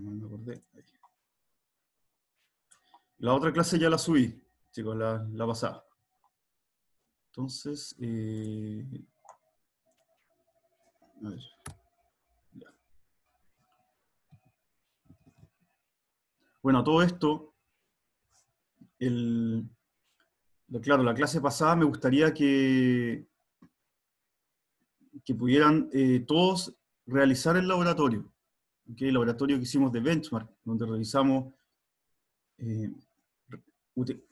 me acordé. La otra clase ya la subí, chicos, la, pasada. Entonces, eh, a ver. Bueno, todo esto, claro, la clase pasada me gustaría que, que pudieran eh, todos realizar el laboratorio que el laboratorio que hicimos de benchmark, donde realizamos, eh,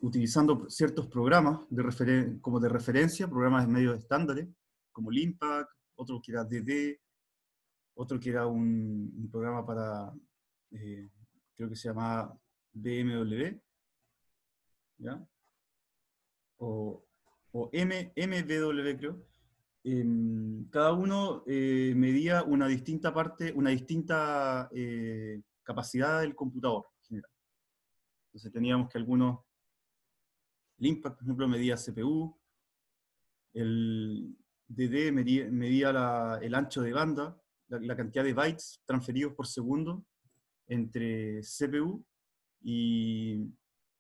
utilizando ciertos programas de como de referencia, programas de medios estándares, como Limpact, otro que era DD, otro que era un, programa para, eh, creo que se llamaba BMW, O, MBW creo, Em, cada uno eh, medía una distinta parte, una distinta eh, capacidad del computador en general. Entonces teníamos que algunos, el por ejemplo, medía CPU, el DD medía, medía el ancho de banda, la, la, cantidad de bytes transferidos por segundo entre CPU y,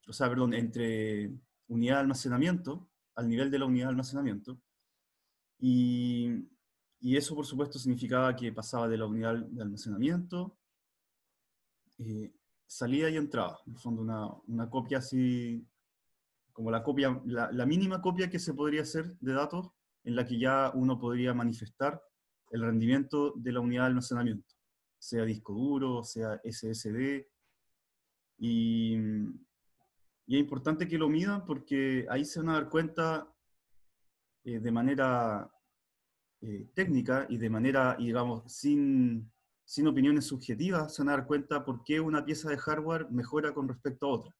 o sea, perdón, entre unidad de almacenamiento, al nivel de la unidad de almacenamiento, y, eso, por supuesto, significaba que pasaba de la unidad de almacenamiento, eh, salía y entraba, en el fondo una, una copia así, como la copia, la, mínima copia que se podría hacer de datos en la que ya uno podría manifestar el rendimiento de la unidad de almacenamiento, sea disco duro, sea SSD. Y, y, es importante que lo midan porque ahí se van a dar cuenta eh, de manera eh, técnica y de manera, digamos, sin, sin opiniones subjetivas, se van a dar cuenta por qué una pieza de hardware mejora con respecto a otra.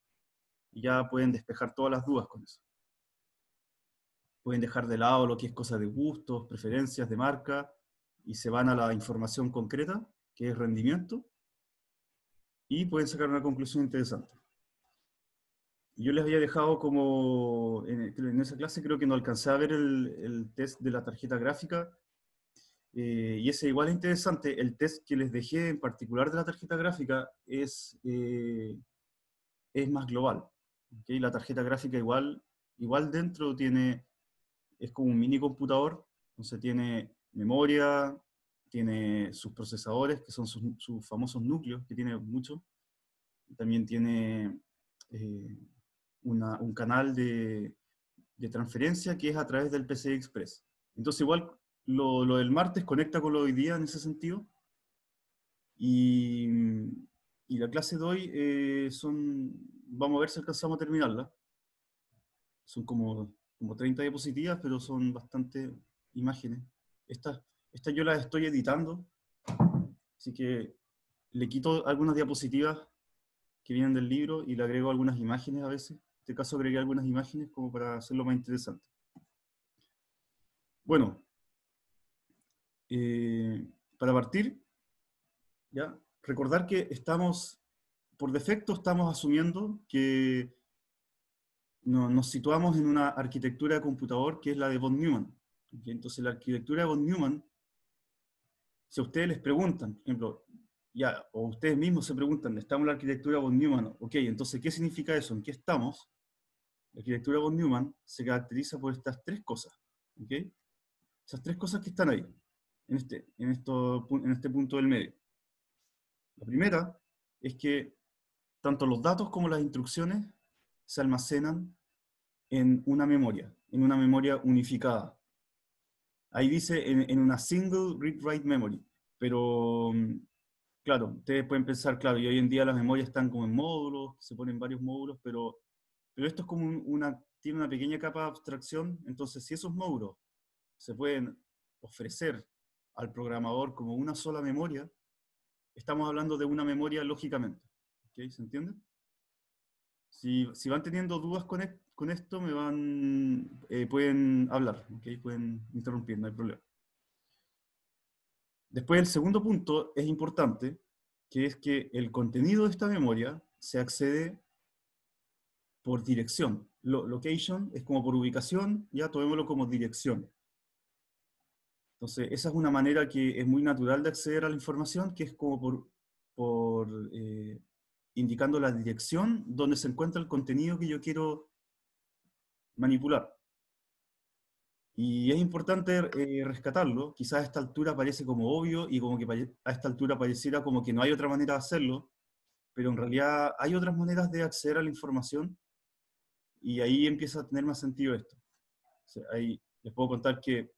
Y ya pueden despejar todas las dudas con eso. Pueden dejar de lado lo que es cosa de gustos, preferencias de marca, y se van a la información concreta, que es rendimiento, y pueden sacar una conclusión interesante yo les había dejado como, en, esa clase creo que no alcancé a ver el, test de la tarjeta gráfica, eh, y ese igual interesante, el test que les dejé en particular de la tarjeta gráfica es, eh, es más global. La tarjeta gráfica igual, igual dentro tiene, es como un mini computador, entonces tiene memoria, tiene sus procesadores, que son sus, sus famosos núcleos, que tiene mucho, también tiene... Eh, un canal de, transferencia que es a través del PCI Express. Entonces igual lo, del martes conecta con lo de hoy día en ese sentido. Y, la clase de hoy eh, son, vamos a ver si alcanzamos a terminarla. Son como, como 30 diapositivas, pero son bastante imágenes. Estas esta yo las estoy editando, así que le quito algunas diapositivas que vienen del libro y le agrego algunas imágenes a veces. En este caso agregué algunas imágenes como para hacerlo más interesante. Bueno, eh, para partir, recordar que estamos, por defecto estamos asumiendo que nos situamos en una arquitectura de computador que es la de von Neumann. Entonces la arquitectura de von Neumann, si a ustedes les preguntan, por ejemplo, ya, o ustedes mismos se preguntan, estamos en la arquitectura von Neumann, ok, entonces, ¿qué significa eso? ¿En qué estamos? La arquitectura von Neumann se caracteriza por estas tres cosas, ¿ok? Esas tres cosas que están ahí, en este, en esto, en este punto del medio. La primera es que tanto los datos como las instrucciones se almacenan en una memoria, en una memoria unificada. Ahí dice en, en una single read-write memory, pero mm, claro, ustedes pueden pensar, claro, y hoy en día las memorias están como en módulos, se ponen varios módulos, pero, pero esto es como una, tiene una pequeña capa de abstracción, entonces si esos módulos se pueden ofrecer al programador como una sola memoria, estamos hablando de una memoria lógicamente. ¿Se entiende? Si, van teniendo dudas con, e, esto, me van, eh, pueden hablar, pueden interrumpir, no hay problema. Después, el segundo punto es importante, que es que el contenido de esta memoria se accede por dirección. location es como por ubicación, ya tomémoslo como dirección. Entonces, esa es una manera que es muy natural de acceder a la información, que es como por, eh, indicando la dirección donde se encuentra el contenido que yo quiero manipular. Y es importante eh, rescatarlo, quizás a esta altura parece como obvio y como que a esta altura pareciera como que no hay otra manera de hacerlo, pero en realidad hay otras maneras de acceder a la información y ahí empieza a tener más sentido esto. les puedo contar que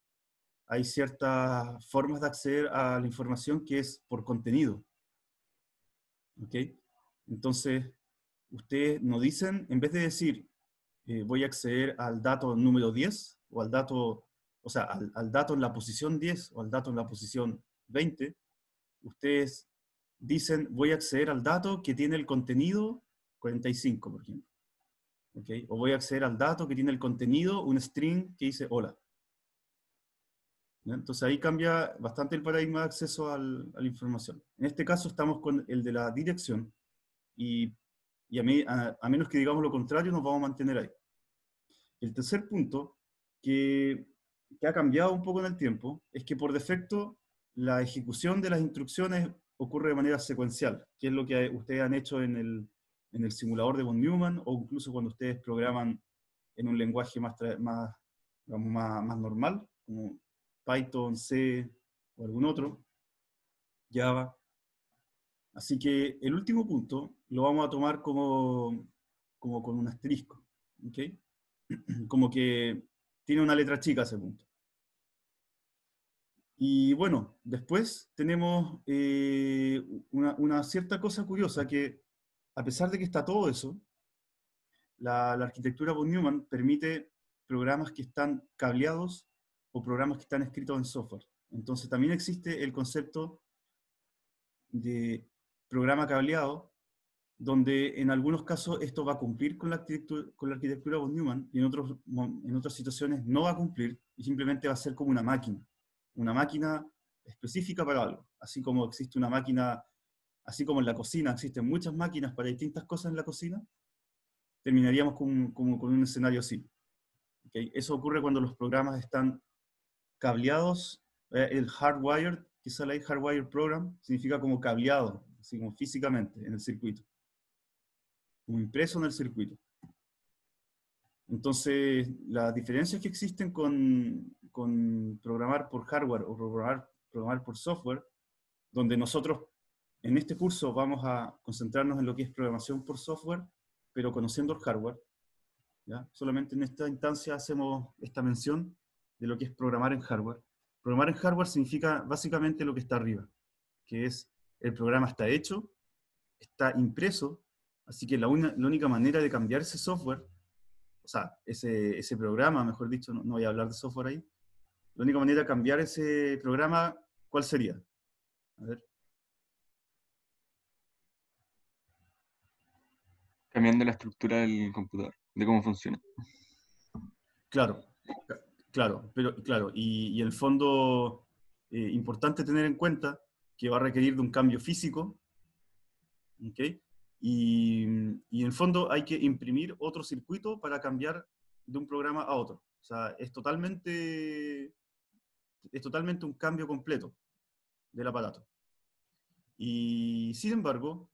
hay ciertas formas de acceder a la información que es por contenido. Entonces, ustedes nos dicen, en vez de decir, eh, voy a acceder al dato número 10, o al dato, o sea, al, dato en la posición 10 o al dato en la posición 20, ustedes dicen, voy a acceder al dato que tiene el contenido 45, por ejemplo. O voy a acceder al dato que tiene el contenido, un string que dice hola. Entonces ahí cambia bastante el paradigma de acceso a la información. En este caso estamos con el de la dirección y, a, mí, a, menos que digamos lo contrario nos vamos a mantener ahí. El tercer punto que, ha cambiado un poco en el tiempo es que por defecto la ejecución de las instrucciones ocurre de manera secuencial, que es lo que ustedes han hecho en el, en el simulador de von Neumann o incluso cuando ustedes programan en un lenguaje más, más, más, más, normal, como Python, C o algún otro, Java. Así que el último punto lo vamos a tomar como, como con un asterisco, Como que tiene una letra chica ese punto. Y bueno, después tenemos eh, una, cierta cosa curiosa que, a pesar de que está todo eso, la, la arquitectura von Neumann permite programas que están cableados o programas que están escritos en software. Entonces también existe el concepto de programa cableado donde en algunos casos esto va a cumplir con la arquitectura, con la arquitectura von Neumann y en, otros, en otras situaciones no va a cumplir y simplemente va a ser como una máquina, una máquina específica para algo, así como existe una máquina, así como en la cocina existen muchas máquinas para distintas cosas en la cocina, terminaríamos con, un escenario así. Eso ocurre cuando los programas están cableados, eh, el hardwired, quizá el hardwired program, significa como cableado, así como físicamente en el circuito como impreso en el circuito. Entonces, las diferencias que existen con, programar por hardware o programar, programar por software, donde nosotros en este curso vamos a concentrarnos en lo que es programación por software, pero conociendo el hardware. Solamente en esta instancia hacemos esta mención de lo que es programar en hardware. Programar en hardware significa básicamente lo que está arriba, que es el programa está hecho, está impreso Así que la, única manera de cambiar ese software, o sea, ese, ese programa, mejor dicho, no, voy a hablar de software ahí, la única manera de cambiar ese programa, ¿cuál sería? A ver. Cambiando la estructura del computador, de cómo funciona. Claro, claro, pero claro, y, el fondo, eh, importante tener en cuenta que va a requerir de un cambio físico, ¿okay? Y, en el fondo hay que imprimir otro circuito para cambiar de un programa a otro. O sea, es totalmente, es totalmente un cambio completo del aparato. Y sin embargo,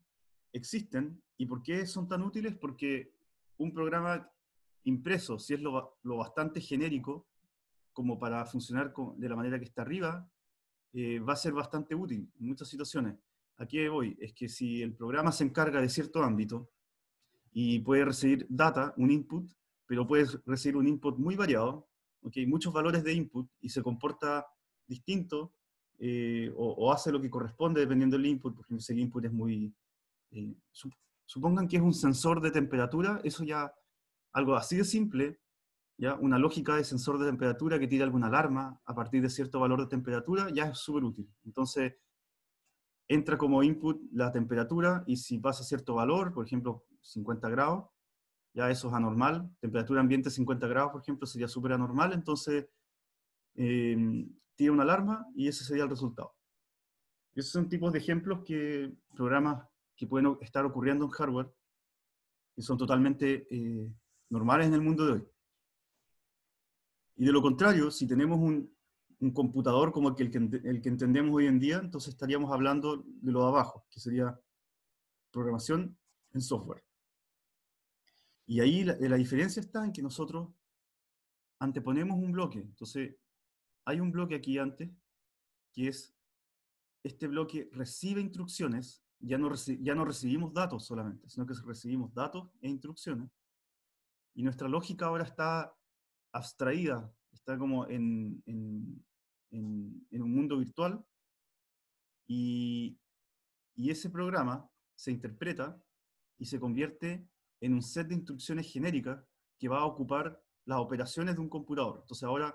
existen. ¿Y por qué son tan útiles? Porque un programa impreso, si es lo, bastante genérico como para funcionar con, de la manera que está arriba, eh, va a ser bastante útil en muchas situaciones aquí voy? Es que si el programa se encarga de cierto ámbito y puede recibir data, un input, pero puede recibir un input muy variado, hay muchos valores de input y se comporta distinto eh, o, hace lo que corresponde dependiendo del input, porque ese input es muy... Eh, supongan que es un sensor de temperatura, eso ya, algo así de simple, ya una lógica de sensor de temperatura que tira alguna alarma a partir de cierto valor de temperatura, ya es súper útil. Entonces, entra como input la temperatura y si pasa cierto valor, por ejemplo 50 grados, ya eso es anormal. Temperatura ambiente 50 grados, por ejemplo, sería súper anormal, entonces em, tiene una alarma y ese sería el resultado. Esos son tipos de ejemplos que programas que pueden estar ocurriendo en hardware, y son totalmente eh, normales en el mundo de hoy. Y de lo contrario, si tenemos un, un computador como el que, entendemos hoy en día, entonces estaríamos hablando de lo de abajo, que sería programación en software. Y ahí la, diferencia está en que nosotros anteponemos un bloque. Entonces, hay un bloque aquí antes, que es, este bloque recibe instrucciones, ya no, ya no recibimos datos solamente, sino que recibimos datos e instrucciones. Y nuestra lógica ahora está abstraída, está como en, en, un mundo virtual y, y ese programa se interpreta y se convierte en un set de instrucciones genéricas que va a ocupar las operaciones de un computador. Entonces ahora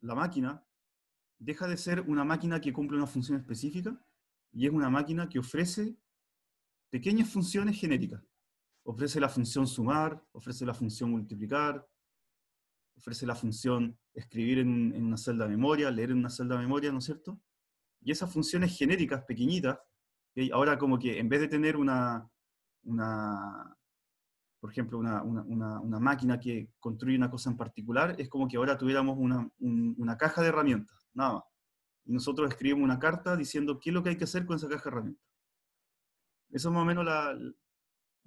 la máquina deja de ser una máquina que cumple una función específica y es una máquina que ofrece pequeñas funciones genéricas. Ofrece la función sumar, ofrece la función multiplicar, ofrece la función escribir en, una celda de memoria, leer en una celda de memoria, ¿no es cierto? Y esas funciones genéricas, pequeñitas, ahora como que en vez de tener una, por ejemplo, una, máquina que construye una cosa en particular, es como que ahora tuviéramos una, caja de herramientas, nada más. Y nosotros escribimos una carta diciendo qué es lo que hay que hacer con esa caja de herramientas. Esa es más o menos la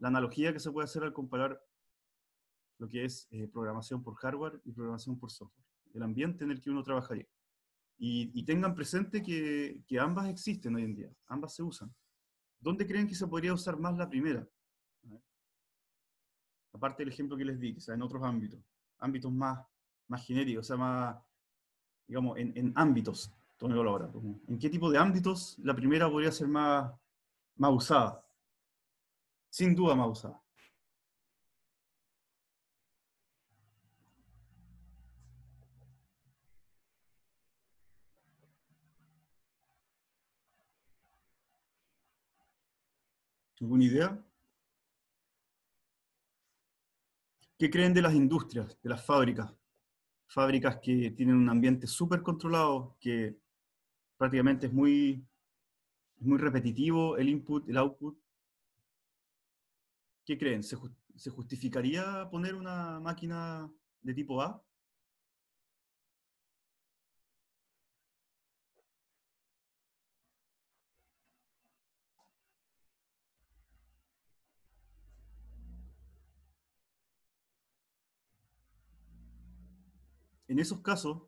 analogía que se puede hacer al comparar lo que es eh, programación por hardware y programación por software, el ambiente en el que uno trabajaría. Y, tengan presente que, ambas existen hoy en día, ambas se usan. ¿Dónde creen que se podría usar más la primera? Aparte del ejemplo que les di, sea en otros ámbitos, ámbitos más, más genéricos, o sea, más, digamos, en, ámbitos, tomémoslo ahora. ¿En qué tipo de ámbitos la primera podría ser más, más usada? Sin duda más usada. ¿Alguna idea? ¿Qué creen de las industrias, de las fábricas? Fábricas que tienen un ambiente súper controlado, que prácticamente es muy, muy repetitivo el input, el output. ¿Qué creen? ¿Se, justificaría poner una máquina de tipo A? En esos casos,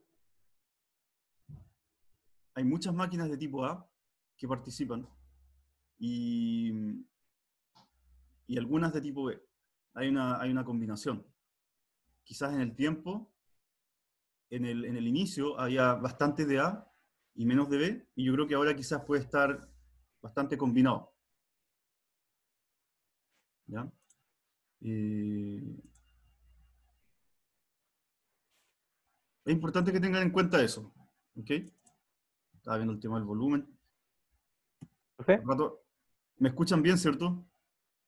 hay muchas máquinas de tipo A que participan y, algunas de tipo B. Hay una, hay una combinación. Quizás en el tiempo, en el, inicio, había bastante de A y menos de B, y yo creo que ahora quizás puede estar bastante combinado. ¿Ya? Eh, Es importante que tengan en cuenta eso. ¿Ok? Estaba viendo el tema del volumen. ¿Me escuchan bien, cierto?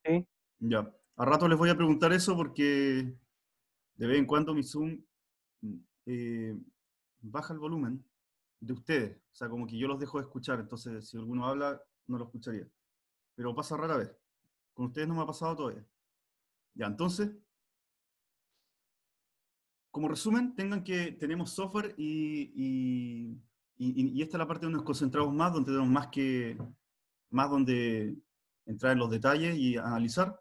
Sí. Ya. A rato les voy a preguntar eso porque de vez en cuando mi Zoom eh, baja el volumen de ustedes. O sea, como que yo los dejo de escuchar. Entonces, si alguno habla, no lo escucharía. Pero pasa rara vez. Con ustedes no me ha pasado todavía. Ya, entonces, como resumen, tengan que tenemos software y, esta es la parte donde nos concentramos más, donde tenemos más que más donde entrar en los detalles y analizar.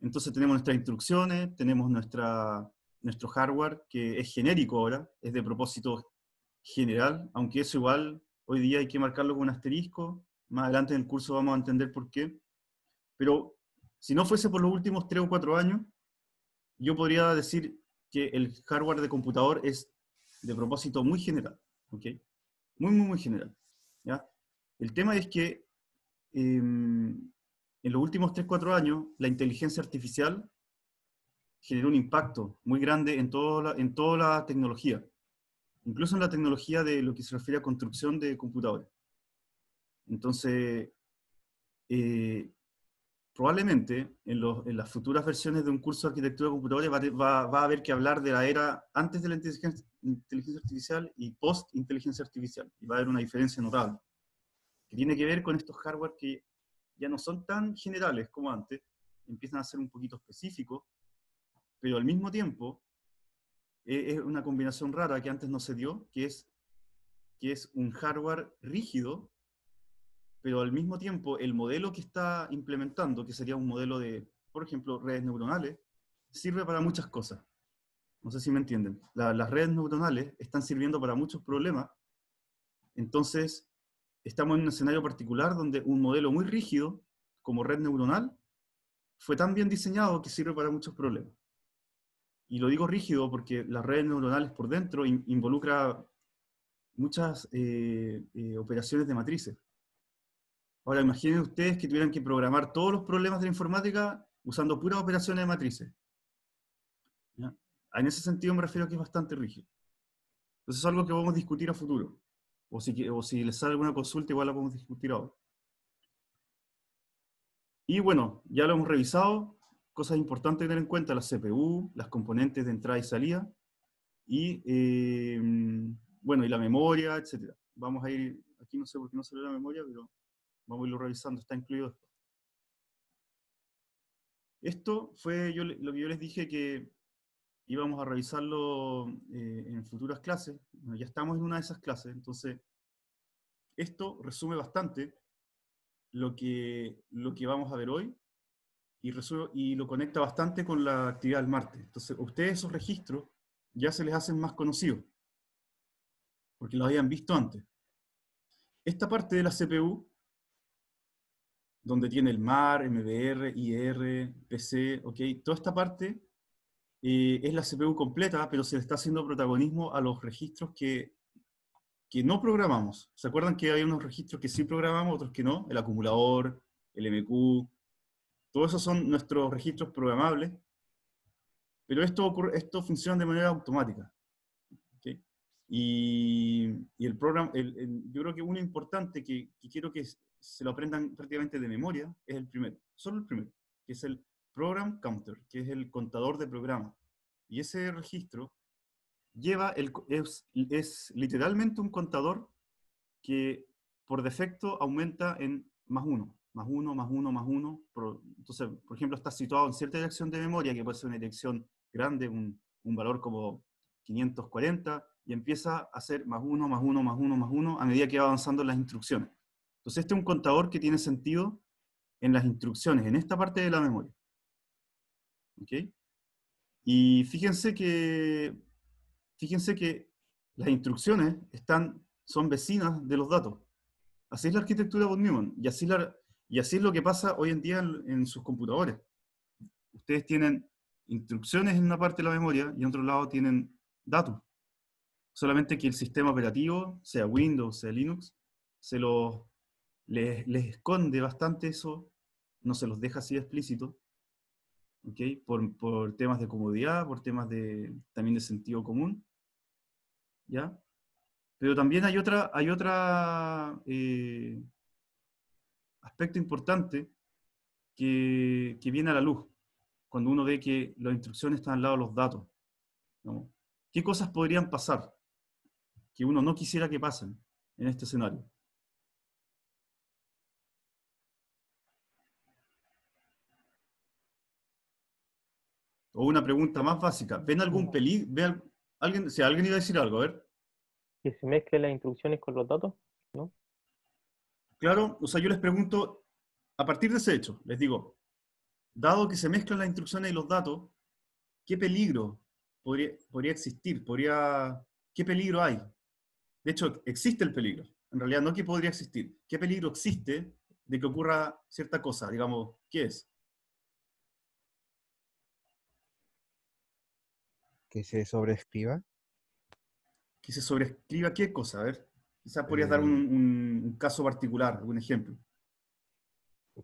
Entonces tenemos nuestras instrucciones, tenemos nuestra, nuestro hardware que es genérico ahora, es de propósito general, aunque eso igual hoy día hay que marcarlo con un asterisco, más adelante en el curso vamos a entender por qué, pero si no fuese por los últimos tres o cuatro años, yo podría decir, que el hardware de computador es de propósito muy general, ¿ok? Muy, muy, muy general, ¿ya? El tema es que em, en los últimos 3-4 años la inteligencia artificial generó un impacto muy grande en, toda en toda la tecnología, incluso en la tecnología de lo que se refiere a construcción de computadores. Entonces, eh, probablemente en, las futuras versiones de un curso de arquitectura de va, a haber que hablar de la era antes de la inteligencia, artificial y post-inteligencia artificial. Y va a haber una diferencia notable, que tiene que ver con estos hardware que ya no son tan generales como antes, empiezan a ser un poquito específicos, pero al mismo tiempo e, es una combinación rara que antes no se dio, que es, que es un hardware rígido pero al mismo tiempo el modelo que está implementando, que sería un modelo de, por ejemplo, redes neuronales, sirve para muchas cosas. No sé si me entienden. las redes neuronales están sirviendo para muchos problemas. Entonces, estamos en un escenario particular donde un modelo muy rígido, como red neuronal, fue tan bien diseñado que sirve para muchos problemas. Y lo digo rígido porque las redes neuronales por dentro involucra muchas eh, eh, operaciones de matrices. Ahora, imaginen ustedes que tuvieran que programar todos los problemas de la informática usando puras operaciones de matrices. En ese sentido me refiero a que es bastante rígido. Entonces es algo que vamos a discutir a futuro. O si, si les sale alguna consulta, igual la podemos discutir ahora. Y bueno, ya lo hemos revisado. Cosas importantes a tener en cuenta, la CPU, las componentes de entrada y salida, y, eh, mm, bueno, y la memoria, etc. Vamos a ir, aquí no sé por qué no sale la memoria, pero Vamos a irlo revisando, está incluido esto. Esto fue yo, lo que yo les dije que íbamos a revisarlo eh, en futuras clases. ya estamos en una de esas clases, entonces esto resume bastante lo que, lo que vamos a ver hoy y, y lo conecta bastante con la actividad del martes. Entonces, a ustedes esos registros ya se les hacen más conocidos, porque los habían visto antes. Esta parte de la CPU donde tiene el MAR, MBR, IR, PC, ¿ok? Toda esta parte eh, es la CPU completa, pero se le está haciendo protagonismo a los registros que, no programamos. ¿Se acuerdan que hay unos registros que sí programamos, otros que no? El acumulador, el MQ, todos esos son nuestros registros programables, pero esto, ocurre, esto funciona de manera automática. Y, el programa, yo creo que uno importante que, que quiero que se lo aprendan prácticamente de memoria, es el primero, solo el primero, que es el Program Counter, que es el contador de programa. Y ese registro lleva el, es, literalmente un contador que por defecto aumenta en más uno, más uno, más uno, más uno. Entonces, por ejemplo, está situado en cierta dirección de memoria, que puede ser una dirección grande, un, valor como 540, y empieza a ser más uno, más uno, más uno, más uno, a medida que va avanzando las instrucciones. Entonces, este es un contador que tiene sentido en las instrucciones, en esta parte de la memoria. ¿Ok? Y fíjense que, fíjense que las instrucciones están, son vecinas de los datos. Así es la arquitectura von Neumann, y así, y así es lo que pasa hoy en día en, sus computadores. Ustedes tienen instrucciones en una parte de la memoria y en otro lado tienen datos. Solamente que el sistema operativo, sea Windows, sea Linux, se los les, esconde bastante eso, no se los deja así explícito, por, temas de comodidad, por temas de, también de sentido común, ¿ya? Pero también hay otro hay otra eh, aspecto importante que, viene a la luz cuando uno ve que las instrucciones están al lado de los datos. ¿Qué cosas podrían pasar que uno no quisiera que pasen en este escenario? O una pregunta más básica. ¿Ven algún peligro? ¿Ve alguien, si alguien iba a decir algo, a ver. Que se mezclen las instrucciones con los datos, ¿no? Claro, o sea, yo les pregunto, a partir de ese hecho, les digo, dado que se mezclan las instrucciones y los datos, ¿qué peligro podría, existir? Podría, ¿Qué peligro hay? De hecho, existe el peligro. En realidad, no que podría existir. ¿Qué peligro existe de que ocurra cierta cosa? Digamos, ¿qué es? que se sobreescriba? ¿Que se sobreescriba qué cosa? A ver, quizás podrías dar eh, un, caso particular, algún ejemplo.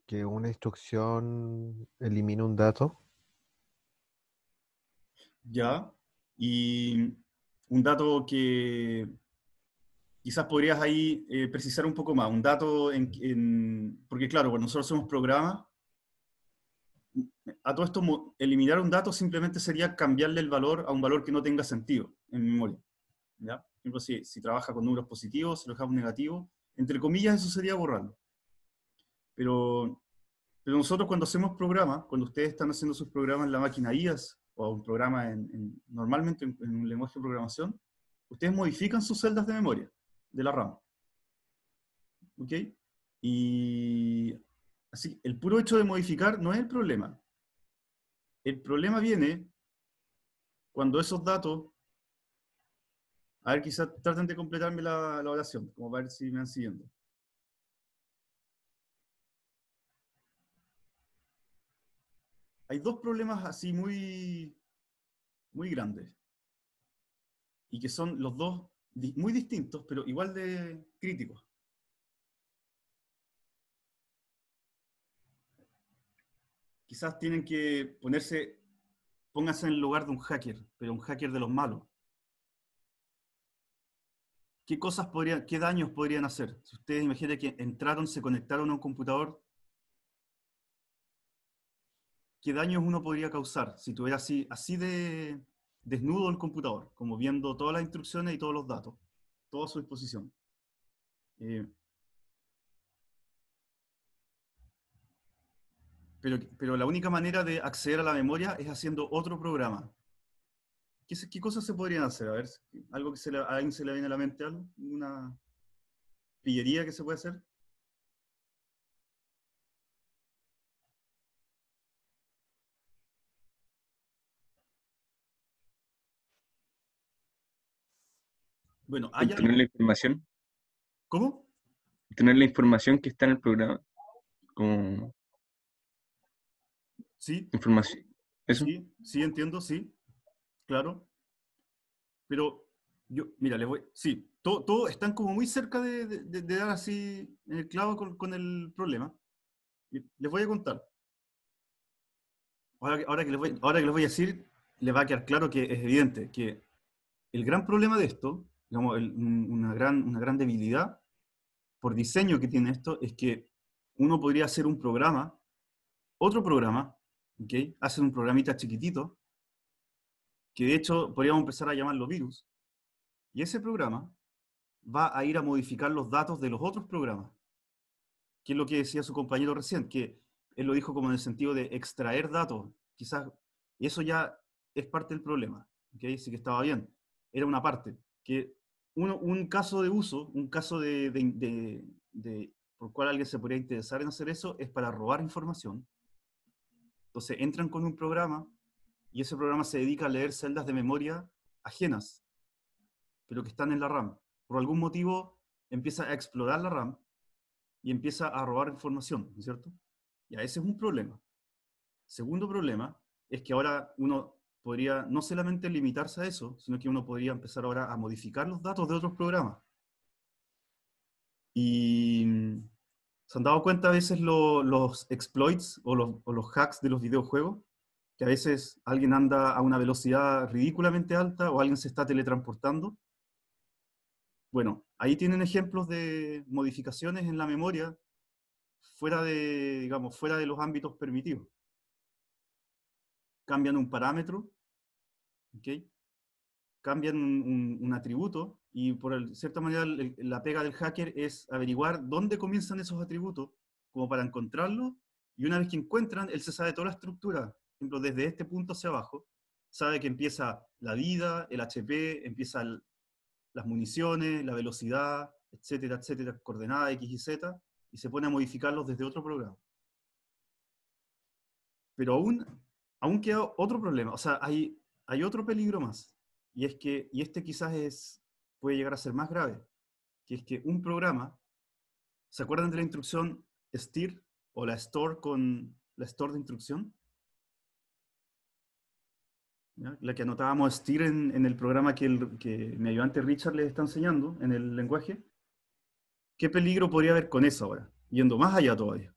Que una instrucción elimine un dato. Ya, y un dato que quizás podrías ahí eh, precisar un poco más, un dato en, porque claro, cuando pues nosotros somos programas, a todo esto, eliminar un dato simplemente sería cambiarle el valor a un valor que no tenga sentido en memoria. si, si trabaja con números positivos, si lo un negativo, entre comillas eso sería borrarlo. Pero, pero nosotros cuando hacemos programas, cuando ustedes están haciendo sus programas en la máquina IAS o un programa en, normalmente en, un lenguaje de programación, ustedes modifican sus celdas de memoria de la RAM. ¿Ok? Y así, el puro hecho de modificar no es el problema. El problema viene cuando esos datos, a ver, quizás traten de completarme la, oración, como para ver si me van siguiendo. Hay dos problemas así muy, muy grandes y que son los dos muy distintos, pero igual de críticos. quizás tienen que ponerse, pónganse en el lugar de un hacker, pero un hacker de los malos. ¿Qué cosas podrían, qué daños podrían hacer? Si ustedes imaginen que entraron, se conectaron a un computador, ¿qué daños uno podría causar si tuviera así, así de desnudo el computador, como viendo todas las instrucciones y todos los datos, toda su disposición? Eh, Pero, la única manera de acceder a la memoria es haciendo otro programa. ¿Qué, cosas se podrían hacer? A ver, algo que se a alguien se le viene a la mente, algo, una pillería que se puede hacer. Bueno, hay tener la información. ¿Cómo? Tener la información que está en el programa. ¿Cómo? Sí. Información. Sí, entiendo, sí. Claro. Pero yo, mira, les voy. Sí, todos todo están como muy cerca de, dar así en el clavo con, el problema. Les voy a contar. Ahora, ahora, que les voy, a decir, les va a quedar claro que es evidente que el gran problema de esto, digamos, una, gran, una gran debilidad por diseño que tiene esto, es que uno podría hacer un programa, otro programa, hacen un programita chiquitito, que de hecho podríamos empezar a llamarlo virus, y ese programa va a ir a modificar los datos de los otros programas, que es lo que decía su compañero recién, que él lo dijo como en el sentido de extraer datos, quizás eso ya es parte del problema, ¿okay? sí que estaba bien, era una parte, que un caso de uso, un caso de, por cual alguien se podría interesar en hacer eso, es para robar información, entonces entran con un programa y ese programa se dedica a leer celdas de memoria ajenas, pero que están en la RAM. Por algún motivo empieza a explorar la RAM y empieza a robar información, ¿no es cierto? Y a ese es un problema. Segundo problema es que ahora uno podría no solamente limitarse a eso, sino que uno podría empezar ahora a modificar los datos de otros programas. Y ¿Se han dado cuenta a veces los exploits o los, hacks de los videojuegos? Que a veces alguien anda a una velocidad ridículamente alta o alguien se está teletransportando. Bueno, ahí tienen ejemplos de modificaciones en la memoria fuera de, digamos, fuera de los ámbitos permitidos. Cambian un parámetro, cambian un atributo y por el, cierta manera, la pega del hacker es averiguar dónde comienzan esos atributos, como para encontrarlos, y una vez que encuentran, él se sabe toda la estructura. Por ejemplo, desde este punto hacia abajo, sabe que empieza la vida, el HP, empiezan las municiones, la velocidad, etcétera, etcétera, coordenada X y Z, y se pone a modificarlos desde otro programa. Pero aún, aún queda otro problema, o sea, hay, hay otro peligro más, y es que, y este quizás es puede llegar a ser más grave, que es que un programa, ¿se acuerdan de la instrucción STIR o la store con la store de instrucción? La que anotábamos STIR en, el programa que, el, que mi ayudante Richard les está enseñando en el lenguaje. ¿Qué peligro podría haber con eso ahora? Yendo más allá todavía.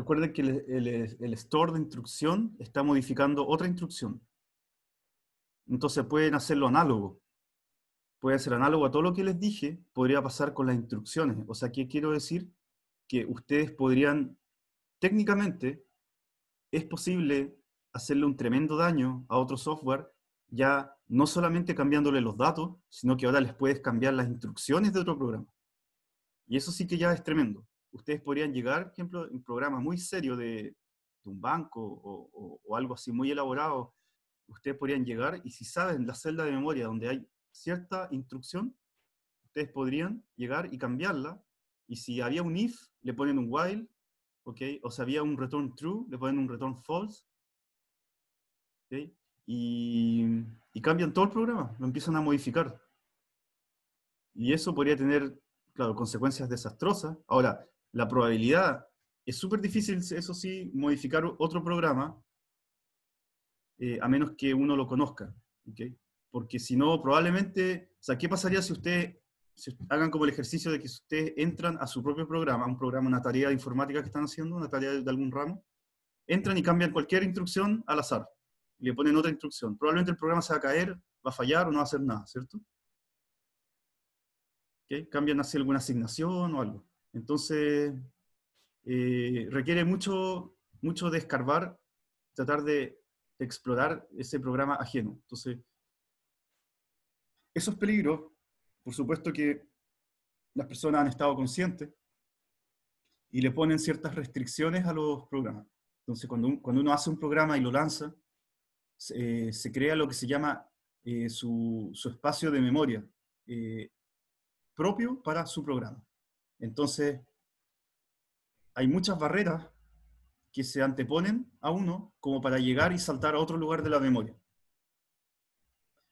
Recuerden que el, store de instrucción está modificando otra instrucción. Entonces pueden hacerlo análogo. Puede hacer análogo a todo lo que les dije, podría pasar con las instrucciones. O sea, ¿qué quiero decir? Que ustedes podrían, técnicamente, es posible hacerle un tremendo daño a otro software, ya no solamente cambiándole los datos, sino que ahora les puedes cambiar las instrucciones de otro programa. Y eso sí que ya es tremendo ustedes podrían llegar, por ejemplo, en programa muy serio de, un banco o, algo así muy elaborado, ustedes podrían llegar y si saben la celda de memoria donde hay cierta instrucción, ustedes podrían llegar y cambiarla. Y si había un if, le ponen un while, ¿okay? o si había un return true, le ponen un return false. Y, y cambian todo el programa, lo empiezan a modificar. Y eso podría tener, claro, consecuencias desastrosas. Ahora, la probabilidad, es súper difícil, eso sí, modificar otro programa eh, a menos que uno lo conozca. Porque si no, probablemente, ¿qué pasaría si ustedes hagan como el ejercicio de que ustedes entran a su propio programa, un programa, una tarea de informática que están haciendo, una tarea de, algún ramo, entran y cambian cualquier instrucción al azar, le ponen otra instrucción. Probablemente el programa se va a caer, va a fallar o no va a hacer nada, ¿cierto? Cambian así alguna asignación o algo. Entonces, eh, requiere mucho, mucho tratar de explorar ese programa ajeno. Entonces, esos peligros, por supuesto que las personas han estado conscientes y le ponen ciertas restricciones a los programas. Entonces, cuando, uno hace un programa y lo lanza, se eh, crea lo que se llama eh, su, espacio de memoria propio para su programa. Entonces, hay muchas barreras que se anteponen a uno como para llegar y saltar a otro lugar de la memoria.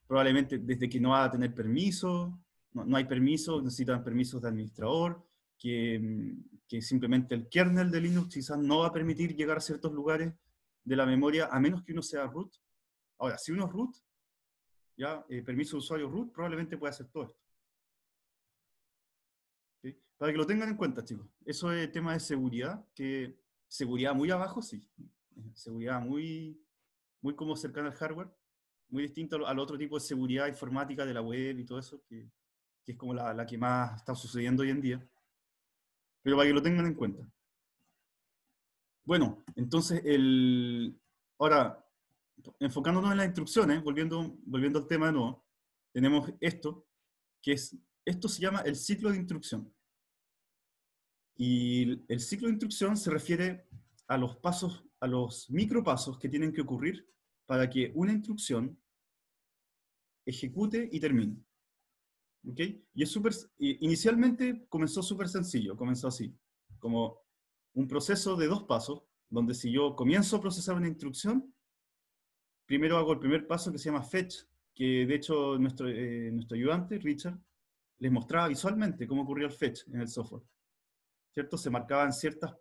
Probablemente desde que no va a tener permiso, no, hay permiso, necesitan permisos de administrador, que, simplemente el kernel de Linux quizás no va a permitir llegar a ciertos lugares de la memoria a menos que uno sea root. Ahora, si uno es root, ya eh, permiso de usuario root, probablemente puede hacer todo esto. Para que lo tengan en cuenta, chicos. Eso es tema de seguridad, que seguridad muy abajo, sí. Seguridad muy, muy como cercana al hardware, muy distinto al otro tipo de seguridad informática de la web y todo eso, que, es como la, que más está sucediendo hoy en día. Pero para que lo tengan en cuenta. Bueno, entonces, el, ahora, enfocándonos en las instrucciones, volviendo, volviendo al tema de nuevo, tenemos esto, que es, esto se llama el ciclo de instrucción. Y el ciclo de instrucción se refiere a los pasos, a los micropasos que tienen que ocurrir para que una instrucción ejecute y termine. ¿Ok? Y es súper, inicialmente comenzó súper sencillo, comenzó así, como un proceso de dos pasos, donde si yo comienzo a procesar una instrucción, primero hago el primer paso que se llama fetch, que de hecho nuestro, eh, nuestro ayudante, Richard, les mostraba visualmente cómo ocurría el fetch en el software. ¿cierto? Se marcaban ciertas,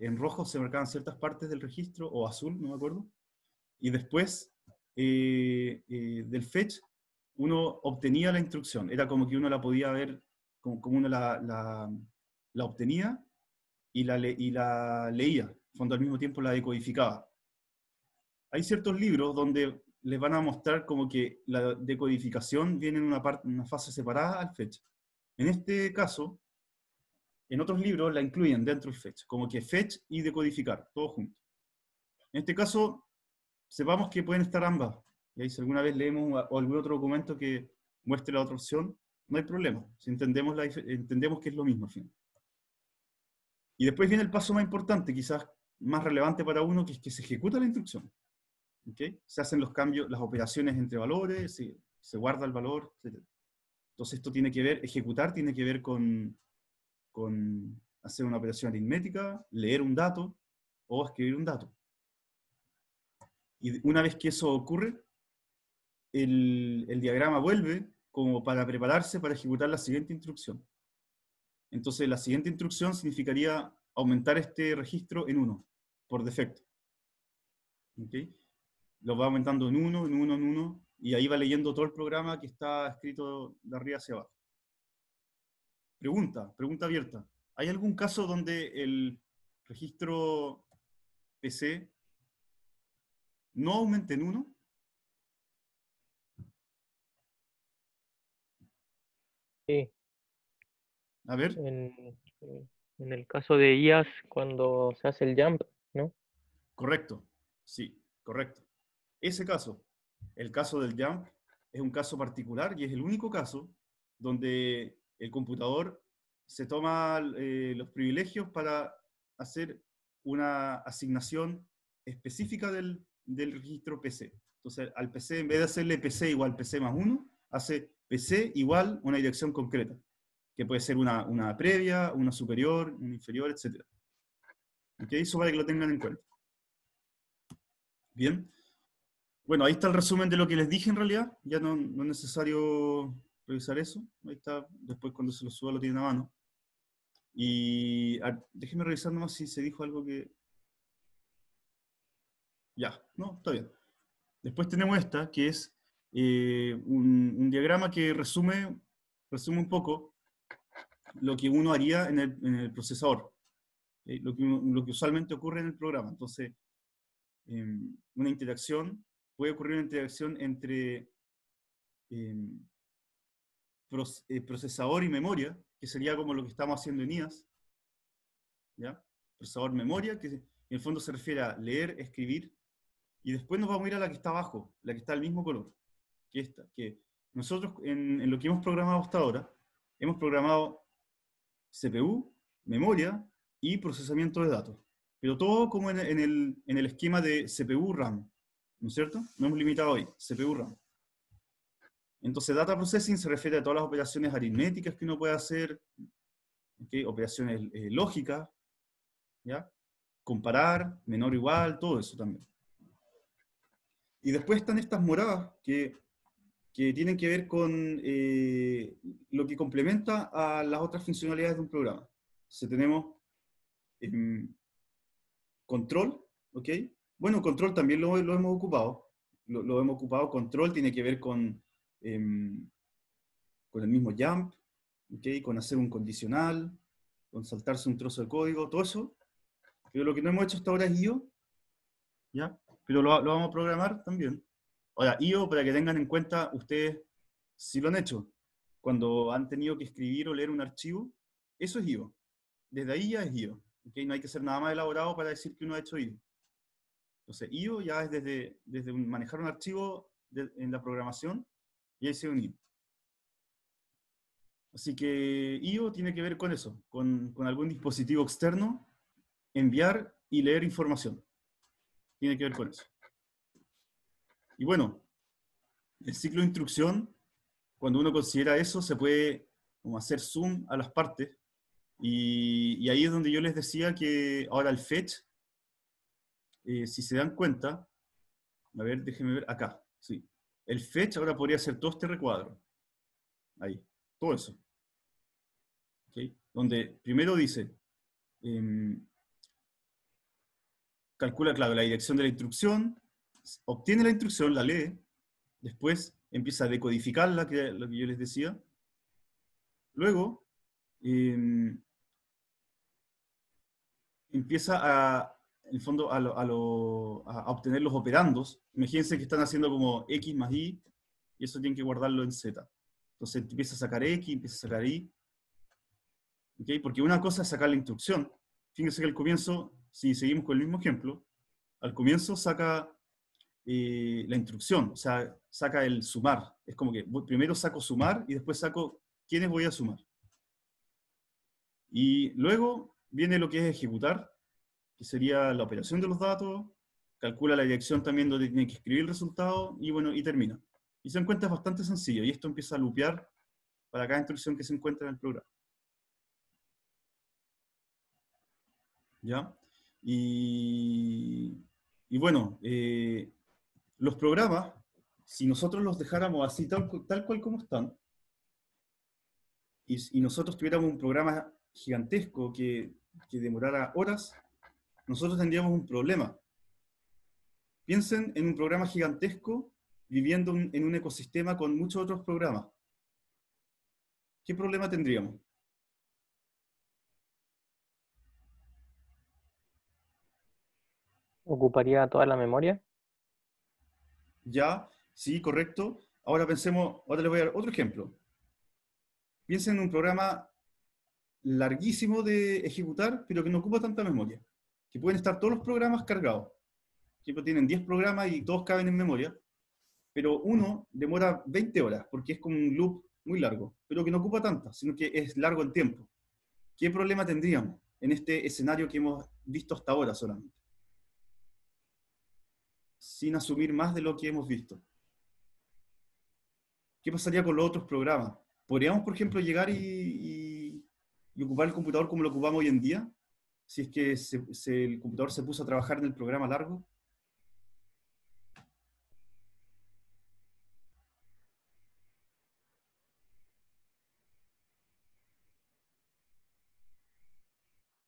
en rojo se marcaban ciertas partes del registro, o azul, no me acuerdo. Y después eh, eh, del fetch, uno obtenía la instrucción. Era como que uno la podía ver, como, como uno la, la, obtenía y la, y la leía. Cuando al mismo tiempo la decodificaba. Hay ciertos libros donde les van a mostrar como que la decodificación viene una, parte, una fase separada al fetch. En este caso, en otros libros la incluyen dentro del fetch, como que fetch y decodificar, todo junto. En este caso, sepamos que pueden estar ambas. Y si alguna vez leemos algún otro documento que muestre la otra opción, no hay problema, si entendemos, la, entendemos que es lo mismo al final. Y después viene el paso más importante, quizás más relevante para uno, que es que se ejecuta la instrucción. ¿Okay? Se hacen los cambios, las operaciones entre valores, se, se guarda el valor, etc. Entonces esto tiene que ver, ejecutar tiene que ver con con hacer una operación aritmética, leer un dato o escribir un dato. Y una vez que eso ocurre, el, diagrama vuelve como para prepararse para ejecutar la siguiente instrucción. Entonces, la siguiente instrucción significaría aumentar este registro en 1, por defecto. Lo va aumentando en 1, en 1, en 1, y ahí va leyendo todo el programa que está escrito de arriba hacia abajo. Pregunta, pregunta abierta. ¿Hay algún caso donde el registro PC no aumente en uno? Sí. A ver. En, eh, en, el caso de IAS, cuando se hace el jump, ¿no? Correcto, sí, correcto. Ese caso, el caso del jump, es un caso particular y es el único caso donde el computador se toma eh, los privilegios para hacer una asignación específica del, registro PC. Entonces, al PC, en vez de hacerle PC igual PC más 1, hace PC igual una dirección concreta, que puede ser una, previa, una superior, una inferior, etc. Okay, Eso vale que lo tengan en cuenta. Bien. Bueno, ahí está el resumen de lo que les dije en realidad. Ya no, no es necesario revisar eso. Ahí está, después cuando se lo suba lo tiene a mano. Y déjeme revisar nomás si se dijo algo que... Ya, no, está bien. Después tenemos esta, que es eh, un, diagrama que resume, resume un poco lo que uno haría en el, en el procesador, eh, lo, que, lo, que, usualmente ocurre en el programa. Entonces, em, una interacción, puede ocurrir una interacción entre em, eh, procesador y memoria, que sería como lo que estamos haciendo en IAS. ¿Ya? Procesador, memoria, que en el fondo se refiere a leer, escribir. Y después nos vamos a ir a la que está abajo, la que está del mismo color, que esta. Que nosotros, en, lo que hemos programado hasta ahora, hemos programado CPU, memoria y procesamiento de datos. Pero todo como en, el, en el esquema de CPU-RAM, ¿no es cierto? No hemos limitado hoy, CPU-RAM. Entonces, data processing se refiere a todas las operaciones aritméticas que uno puede hacer, operaciones eh, lógicas, ¿ya? comparar, menor o igual, todo eso también. Y después están estas moradas que, que tienen que ver con eh, lo que complementa a las otras funcionalidades de un programa. Si tenemos em, control, ¿ok? Bueno, control también lo, hemos ocupado. Lo, lo, hemos ocupado, control tiene que ver con Em, con el mismo jump, ¿okay? con hacer un condicional, con saltarse un trozo de código, todo eso. Pero lo que no hemos hecho hasta ahora es IO, ¿ya? Pero lo, vamos a programar también. Ahora, IO, para que tengan en cuenta ustedes, si lo han hecho, cuando han tenido que escribir o leer un archivo, eso es IO. Desde ahí ya es IO. No hay que ser nada más elaborado para decir que uno ha hecho IO. Entonces, IO ya es desde, desde manejar un archivo en la programación y ahí se unió. Así que IO tiene que ver con eso, con, algún dispositivo externo, enviar y leer información. Tiene que ver con eso. Y bueno, el ciclo de instrucción, cuando uno considera eso, se puede como hacer zoom a las partes. Y, ahí es donde yo les decía que ahora el fetch, eh, si se dan cuenta, a ver, déjenme ver acá, sí. El fetch ahora podría ser todo este recuadro. Ahí, todo eso. Donde primero dice, em, calcula, claro, la dirección de la instrucción, obtiene la instrucción, la lee, después empieza a decodificarla, que lo que yo les decía. Luego, em, empieza a en el fondo, a, obtener los operandos. Imagínense que están haciendo como x más y, y eso tienen que guardarlo en z. Entonces empieza a sacar x, empieza a sacar y. Porque una cosa es sacar la instrucción. Fíjense que al comienzo, si seguimos con el mismo ejemplo, al comienzo saca eh, la instrucción, o sea, saca el sumar. Es como que primero saco sumar y después saco quiénes voy a sumar. Y luego viene lo que es ejecutar, que sería la operación de los datos, calcula la dirección también donde tiene que escribir el resultado, y bueno, y termina. Y se encuentra bastante sencillo, y esto empieza a lupear para cada instrucción que se encuentra en el programa. ¿Ya? Y, bueno, eh, los programas, si nosotros los dejáramos así tal, cual como están, y, y, nosotros tuviéramos un programa gigantesco que, que demorara horas, nosotros tendríamos un problema. Piensen en un programa gigantesco viviendo en un ecosistema con muchos otros programas. ¿Qué problema tendríamos? ¿Ocuparía toda la memoria? Ya, sí, correcto. Ahora pensemos, ahora les voy a dar otro ejemplo. Piensen en un programa larguísimo de ejecutar, pero que no ocupa tanta memoria que pueden estar todos los programas cargados. Tipo, pues tienen 10 programas y todos caben en memoria, pero uno demora 20 horas porque es como un loop muy largo, pero que no ocupa tanto, sino que es largo en tiempo. ¿Qué problema tendríamos en este escenario que hemos visto hasta ahora solamente? Sin asumir más de lo que hemos visto. ¿Qué pasaría con los otros programas? ¿Podríamos, por ejemplo, llegar y ocupar el computador como lo ocupamos hoy en día? si es que el computador se puso a trabajar en el programa largo?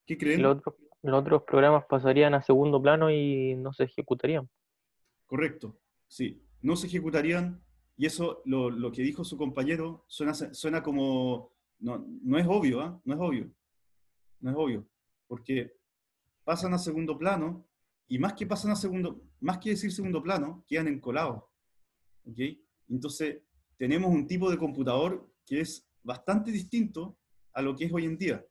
¿Qué creen? Los otros, programas pasarían a segundo plano y no se ejecutarían. Correcto, sí. No se ejecutarían y eso, lo, que dijo su compañero, suena, suena como... No, no es obvio, ¿eh? No es obvio. No es obvio porque pasan a segundo plano y más que pasan a segundo, más que decir segundo plano, quedan encolados. okay? Entonces, tenemos un tipo de computador que es bastante distinto a lo que es hoy en día,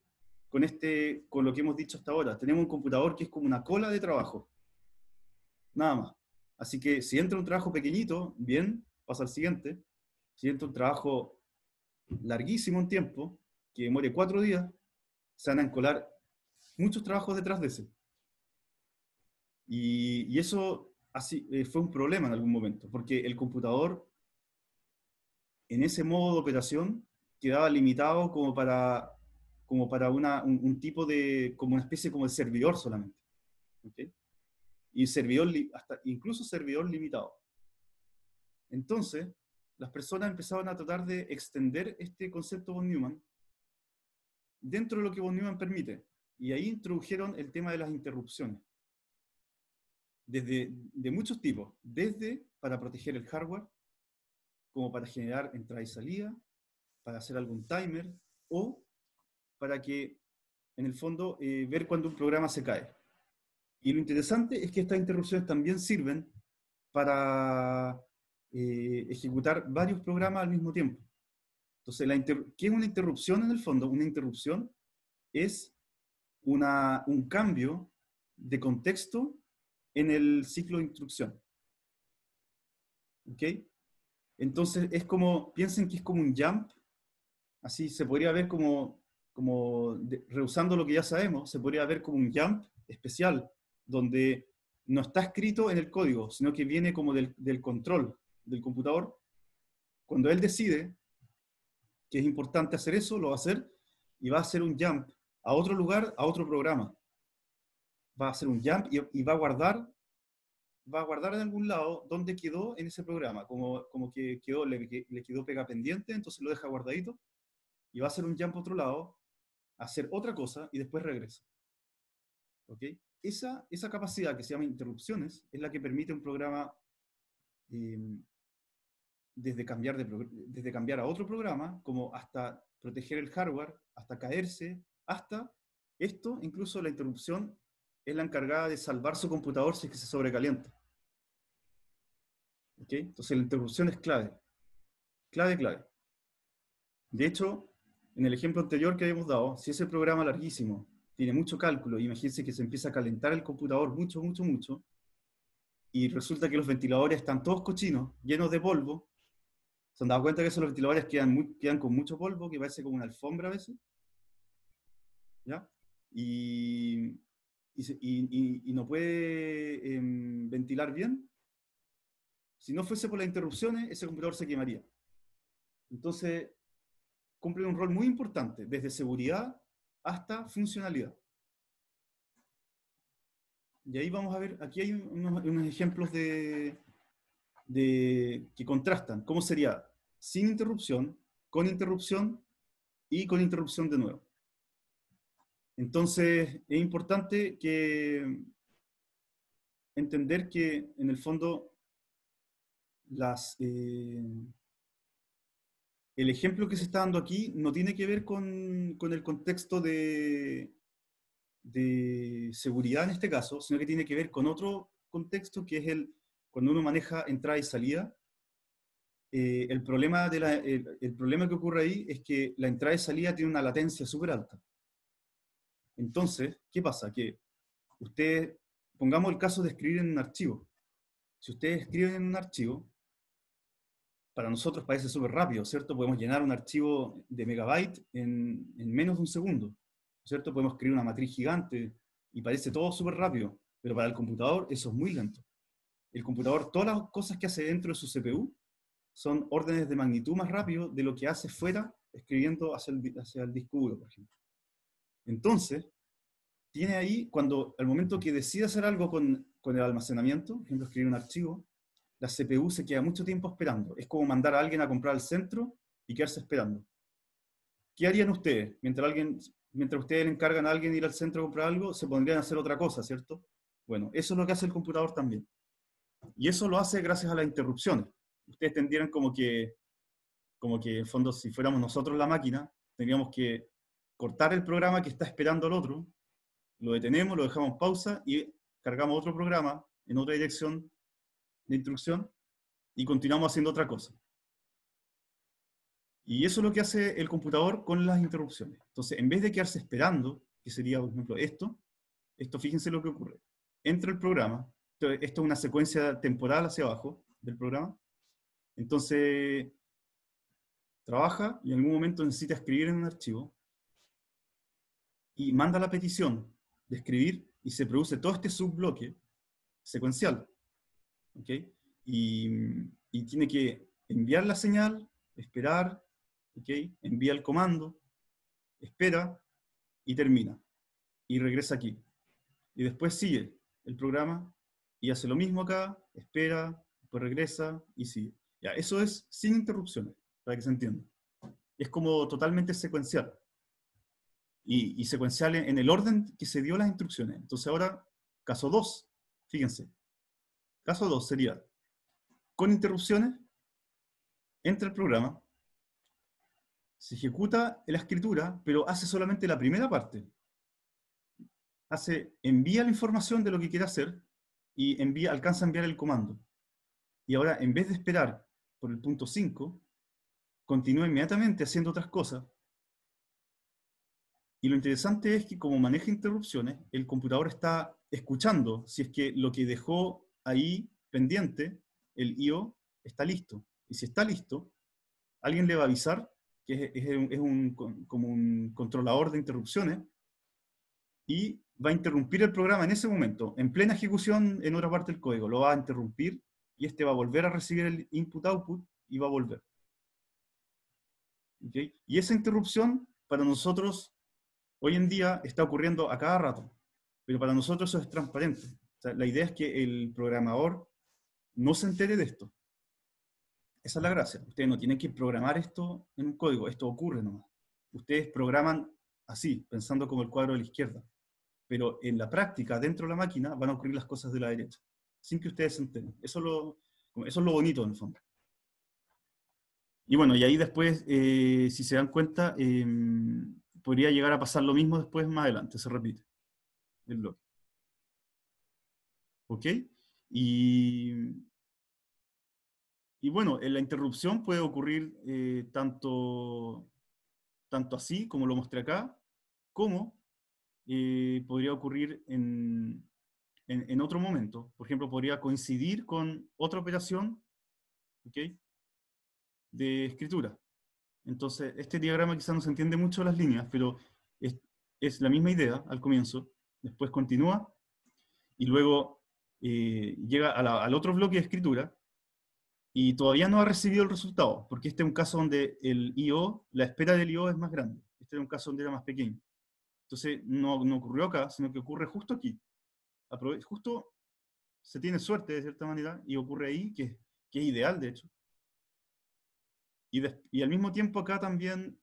con, este, con lo que hemos dicho hasta ahora. Tenemos un computador que es como una cola de trabajo, nada más. Así que si entra un trabajo pequeñito, bien, pasa al siguiente. Si entra un trabajo larguísimo en tiempo, que demore cuatro días, se van a encolar muchos trabajos detrás de ese. Y, eso así, eh, fue un problema en algún momento, porque el computador en ese modo de operación quedaba limitado como para, como para una, un, tipo de, como una especie como de servidor solamente. Y servidor, hasta, incluso servidor limitado. Entonces, las personas empezaban a tratar de extender este concepto von Neumann dentro de lo que von Neumann permite. Y ahí introdujeron el tema de las interrupciones. Desde, de muchos tipos, desde para proteger el hardware, como para generar entrada y salida, para hacer algún timer, o para que, en el fondo, eh, ver cuando un programa se cae. Y lo interesante es que estas interrupciones también sirven para eh, ejecutar varios programas al mismo tiempo. Entonces, la ¿qué es una interrupción en el fondo? Una interrupción es un cambio de contexto en el ciclo de instrucción. ¿Ok? Entonces es como, piensen que es como un jump, así se podría ver como, como rehusando lo que ya sabemos, se podría ver como un jump especial, donde no está escrito en el código, sino que viene como del, del control del computador. Cuando él decide que es importante hacer eso, lo va a hacer y va a hacer un jump a otro lugar, a otro programa. Va a hacer un jump y, va a guardar va a guardar en algún lado dónde quedó en ese programa, como, como que quedó, le, quedó pega pendiente, entonces lo deja guardadito y va a hacer un jump a otro lado, hacer otra cosa y después regresa. ¿Ok? Esa, esa capacidad que se llama interrupciones es la que permite un programa em, desde, cambiar desde cambiar a otro programa, como hasta proteger el hardware, hasta caerse, hasta esto, incluso la interrupción es la encargada de salvar su computador si es que se sobrecalienta. Entonces la interrupción es clave. Clave, clave. De hecho, en el ejemplo anterior que habíamos dado, si ese programa larguísimo tiene mucho cálculo, imagínense que se empieza a calentar el computador mucho, mucho, mucho, y resulta que los ventiladores están todos cochinos, llenos de polvo, se han dado cuenta que esos ventiladores quedan, quedan con mucho polvo, que parece como una alfombra a veces. Y, no puede em, ventilar bien, si no fuese por las interrupciones, ese computador se quemaría. Entonces, cumple un rol muy importante, desde seguridad hasta funcionalidad. Y ahí vamos a ver, aquí hay unos, ejemplos de, que contrastan. ¿Cómo sería sin interrupción, con interrupción y con interrupción de nuevo? Entonces, es importante que entender que en el fondo las, eh, el ejemplo que se está dando aquí no tiene que ver con, el contexto de, seguridad en este caso, sino que tiene que ver con otro contexto que es el cuando uno maneja entrada y salida. Eh, el, problema el problema que ocurre ahí es que la entrada y salida tiene una latencia súper alta. Entonces, ¿qué pasa? Que ustedes, pongamos el caso de escribir en un archivo. Si ustedes escriben en un archivo, para nosotros parece súper rápido, ¿cierto? Podemos llenar un archivo de megabyte en, menos de un segundo, ¿cierto? Podemos escribir una matriz gigante y parece todo súper rápido, pero para el computador eso es muy lento. El computador, todas las cosas que hace dentro de su CPU son órdenes de magnitud más rápido de lo que hace fuera escribiendo hacia el, disco por ejemplo. Entonces, tiene ahí, cuando al momento que decide hacer algo con, el almacenamiento, por ejemplo, escribir un archivo, la CPU se queda mucho tiempo esperando. Es como mandar a alguien a comprar al centro y quedarse esperando. ¿Qué harían ustedes? Mientras, alguien, mientras ustedes le encargan a alguien ir al centro a comprar algo, se pondrían a hacer otra cosa, ¿cierto? Bueno, eso es lo que hace el computador también. Y eso lo hace gracias a las interrupciones. Ustedes tendrían como que, como que en fondo, si fuéramos nosotros la máquina, tendríamos que cortar el programa que está esperando al otro, lo detenemos, lo dejamos pausa y cargamos otro programa en otra dirección de instrucción y continuamos haciendo otra cosa. Y eso es lo que hace el computador con las interrupciones. Entonces, en vez de quedarse esperando, que sería, por ejemplo, esto, esto fíjense lo que ocurre. Entra el programa, esto es una secuencia temporal hacia abajo del programa, entonces trabaja y en algún momento necesita escribir en un archivo, y manda la petición de escribir y se produce todo este subbloque secuencial. Y, tiene que enviar la señal, esperar, okay envía el comando, espera y termina. Y regresa aquí. Y después sigue el programa y hace lo mismo acá, espera, pues regresa y sigue. Ya, eso es sin interrupciones, para que se entienda. Es como totalmente secuencial y, y secuencial en, el orden que se dio las instrucciones. Entonces ahora, caso 2, fíjense. Caso 2 sería, con interrupciones, entra el programa, se ejecuta la escritura, pero hace solamente la primera parte. Hace, envía la información de lo que quiere hacer y envía, alcanza a enviar el comando. Y ahora, en vez de esperar por el punto 5, continúa inmediatamente haciendo otras cosas y lo interesante es que como maneja interrupciones, el computador está escuchando si es que lo que dejó ahí pendiente, el IO, está listo. Y si está listo, alguien le va a avisar, que es, es un, como un controlador de interrupciones, y va a interrumpir el programa en ese momento, en plena ejecución en otra parte del código. Lo va a interrumpir y este va a volver a recibir el input-output y va a volver. Y esa interrupción para nosotros hoy en día está ocurriendo a cada rato, pero para nosotros eso es transparente. la idea es que el programador no se entere de esto. Esa es la gracia. Ustedes no tienen que programar esto en un código, esto ocurre nomás. Ustedes programan así, pensando como el cuadro de la izquierda. Pero en la práctica, dentro de la máquina, van a ocurrir las cosas de la derecha, sin que ustedes se enteren. Eso es lo, bonito en el fondo. Y bueno, y ahí después, eh, si se dan cuenta, em, podría llegar a pasar lo mismo después, más adelante, se repite el bloque. ¿Ok? Y, bueno, la interrupción puede ocurrir eh, tanto, tanto así, como lo mostré acá, como eh, podría ocurrir en, otro momento. Por ejemplo, podría coincidir con otra operación de escritura. Entonces, este diagrama quizás no se entiende mucho las líneas, pero es, la misma idea al comienzo, después continúa y luego eh, llega al otro bloque de escritura y todavía no ha recibido el resultado, porque este es un caso donde el IO, la espera del IO es más grande, este es un caso donde era más pequeño. Entonces, no, no ocurrió acá, sino que ocurre justo aquí. justo se tiene suerte, de cierta manera, y ocurre ahí, que, que es ideal, de hecho, y, al mismo tiempo acá también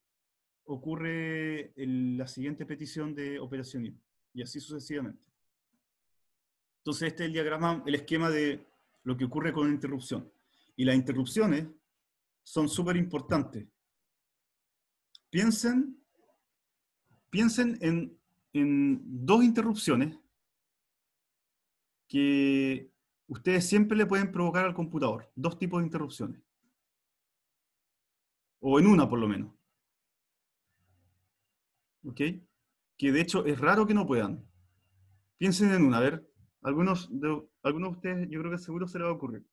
ocurre la siguiente petición de operacionismo, y así sucesivamente. Entonces, este es el diagrama, el esquema de lo que ocurre con la interrupción. Y las interrupciones son súper importantes. Piensen, piensen en, en dos interrupciones que ustedes siempre le pueden provocar al computador, dos tipos de interrupciones o en una por lo menos. ¿Ok? Que de hecho es raro que no puedan. Piensen en una, a ver, algunos de, algunos de ustedes yo creo que seguro se les va a ocurrir.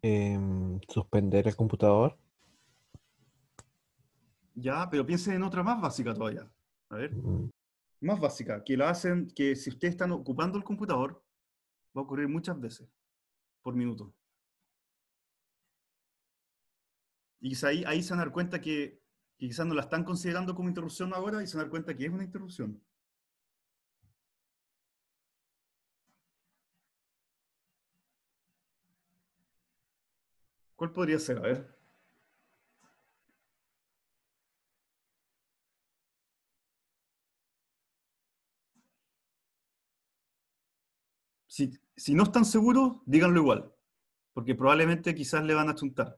Em, suspender el computador. Ya, pero piensen en otra más básica todavía. A ver. Más básica, que la hacen, que si ustedes están ocupando el computador, va a ocurrir muchas veces por minuto. Y ahí, se van a dar cuenta que, que quizás no la están considerando como interrupción ahora y se van a dar cuenta que es una interrupción. ¿Cuál podría ser? A ver. Si, no están seguros, díganlo igual, porque probablemente quizás le van a chuntar,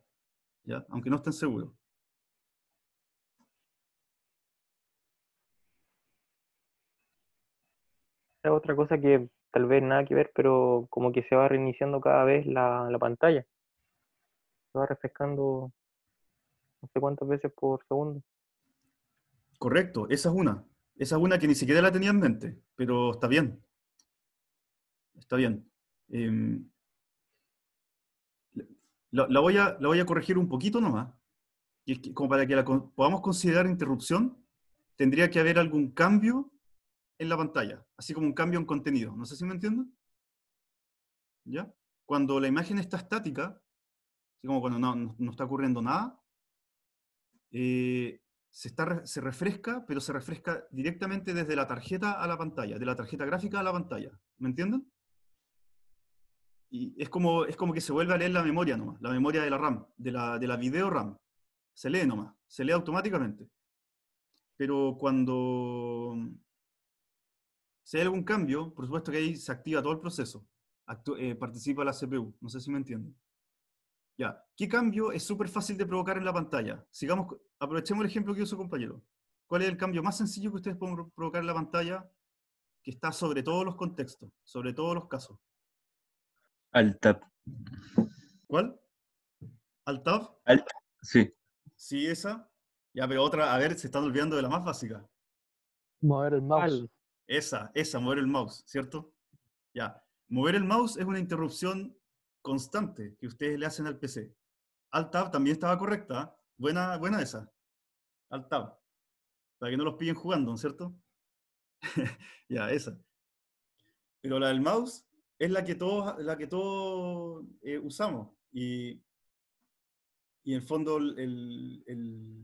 ¿ya? aunque no estén seguros. otra cosa que tal vez nada que ver, pero como que se va reiniciando cada vez la, la pantalla. Se va refrescando no sé cuántas veces por segundo. Correcto, esa es una. Esa es una que ni siquiera la tenía en mente, pero está bien está bien. Em, la, voy a, corregir un poquito nomás. Y es que, como para que la podamos considerar interrupción, tendría que haber algún cambio en la pantalla, así como un cambio en contenido. No sé si me entienden. ¿Ya? Cuando la imagen está estática, así como cuando no, está ocurriendo nada, eh, se, se refresca, pero se refresca directamente desde la tarjeta a la pantalla, de la tarjeta gráfica a la pantalla. ¿Me entienden? Y es como, es como que se vuelve a leer la memoria nomás, la memoria de la RAM, de la, de la video RAM. Se lee nomás, se lee automáticamente. Pero cuando se da algún cambio, por supuesto que ahí se activa todo el proceso. Eh, participa la CPU, no sé si me entienden. Ya, ¿qué cambio es súper fácil de provocar en la pantalla? Sigamos, aprovechemos el ejemplo que hizo compañero. ¿Cuál es el cambio más sencillo que ustedes pueden provocar en la pantalla que está sobre todos los contextos, sobre todos los casos? tab. ¿Cuál? ¿Altab? sí. Sí, esa. Ya, pero otra, a ver, se están olvidando de la más básica. Mover el mouse. Esa, esa, mover el mouse, ¿cierto? Ya. Mover el mouse es una interrupción constante que ustedes le hacen al PC. Alt-Tab también estaba correcta. ¿ah? Buena, buena esa. Alt-Tab. Para que no los pillen jugando, ¿cierto? ya, esa. Pero la del mouse es la que todos, la que todos eh, usamos. Y, y, en fondo el, el,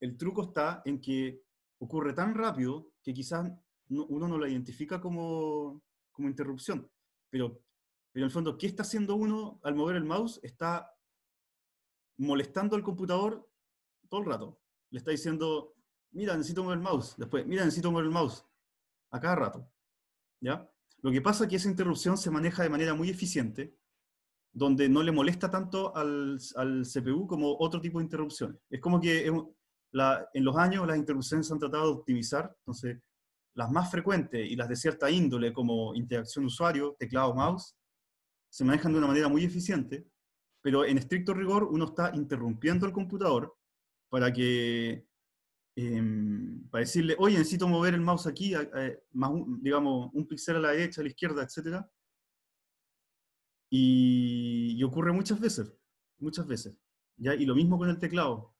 el, truco está en que ocurre tan rápido que quizás uno no lo identifica como, como interrupción. Pero, pero en el fondo, ¿qué está haciendo uno al mover el mouse? Está molestando al computador todo el rato. Le está diciendo, mira, necesito mover el mouse. Después, mira, necesito mover el mouse. A cada rato. ¿Ya? Lo que pasa es que esa interrupción se maneja de manera muy eficiente, donde no le molesta tanto al, CPU como otro tipo de interrupciones. Es como que en los años las interrupciones se han tratado de optimizar, entonces las más frecuentes y las de cierta índole como interacción usuario, teclado, mouse, se manejan de una manera muy eficiente, pero en estricto rigor uno está interrumpiendo el computador para que Em, para decirle, oye, necesito mover el mouse aquí, digamos, un píxel a la derecha, a la izquierda, etc. Y, ocurre muchas veces, muchas veces. ¿ya? Y lo mismo con el teclado,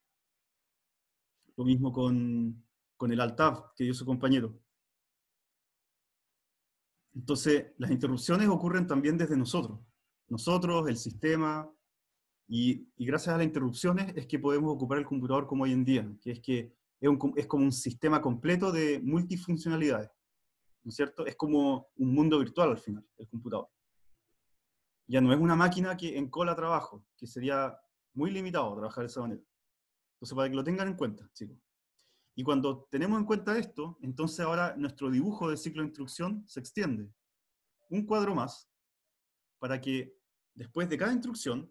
lo mismo con, con el tab que dio su compañero. Entonces, las interrupciones ocurren también desde nosotros. Nosotros, el sistema, y, y, gracias a las interrupciones es que podemos ocupar el computador como hoy en día, que es que es, como un sistema completo de multifuncionalidades. ¿no es cierto? Es como un mundo virtual al final, el computador. Ya no es una máquina que en cola trabajo, que sería muy limitado trabajar de esa manera. Entonces, para que lo tengan en cuenta, chicos. Y cuando tenemos en cuenta esto, entonces ahora nuestro dibujo de ciclo de instrucción se extiende. Un cuadro más, para que después de cada instrucción,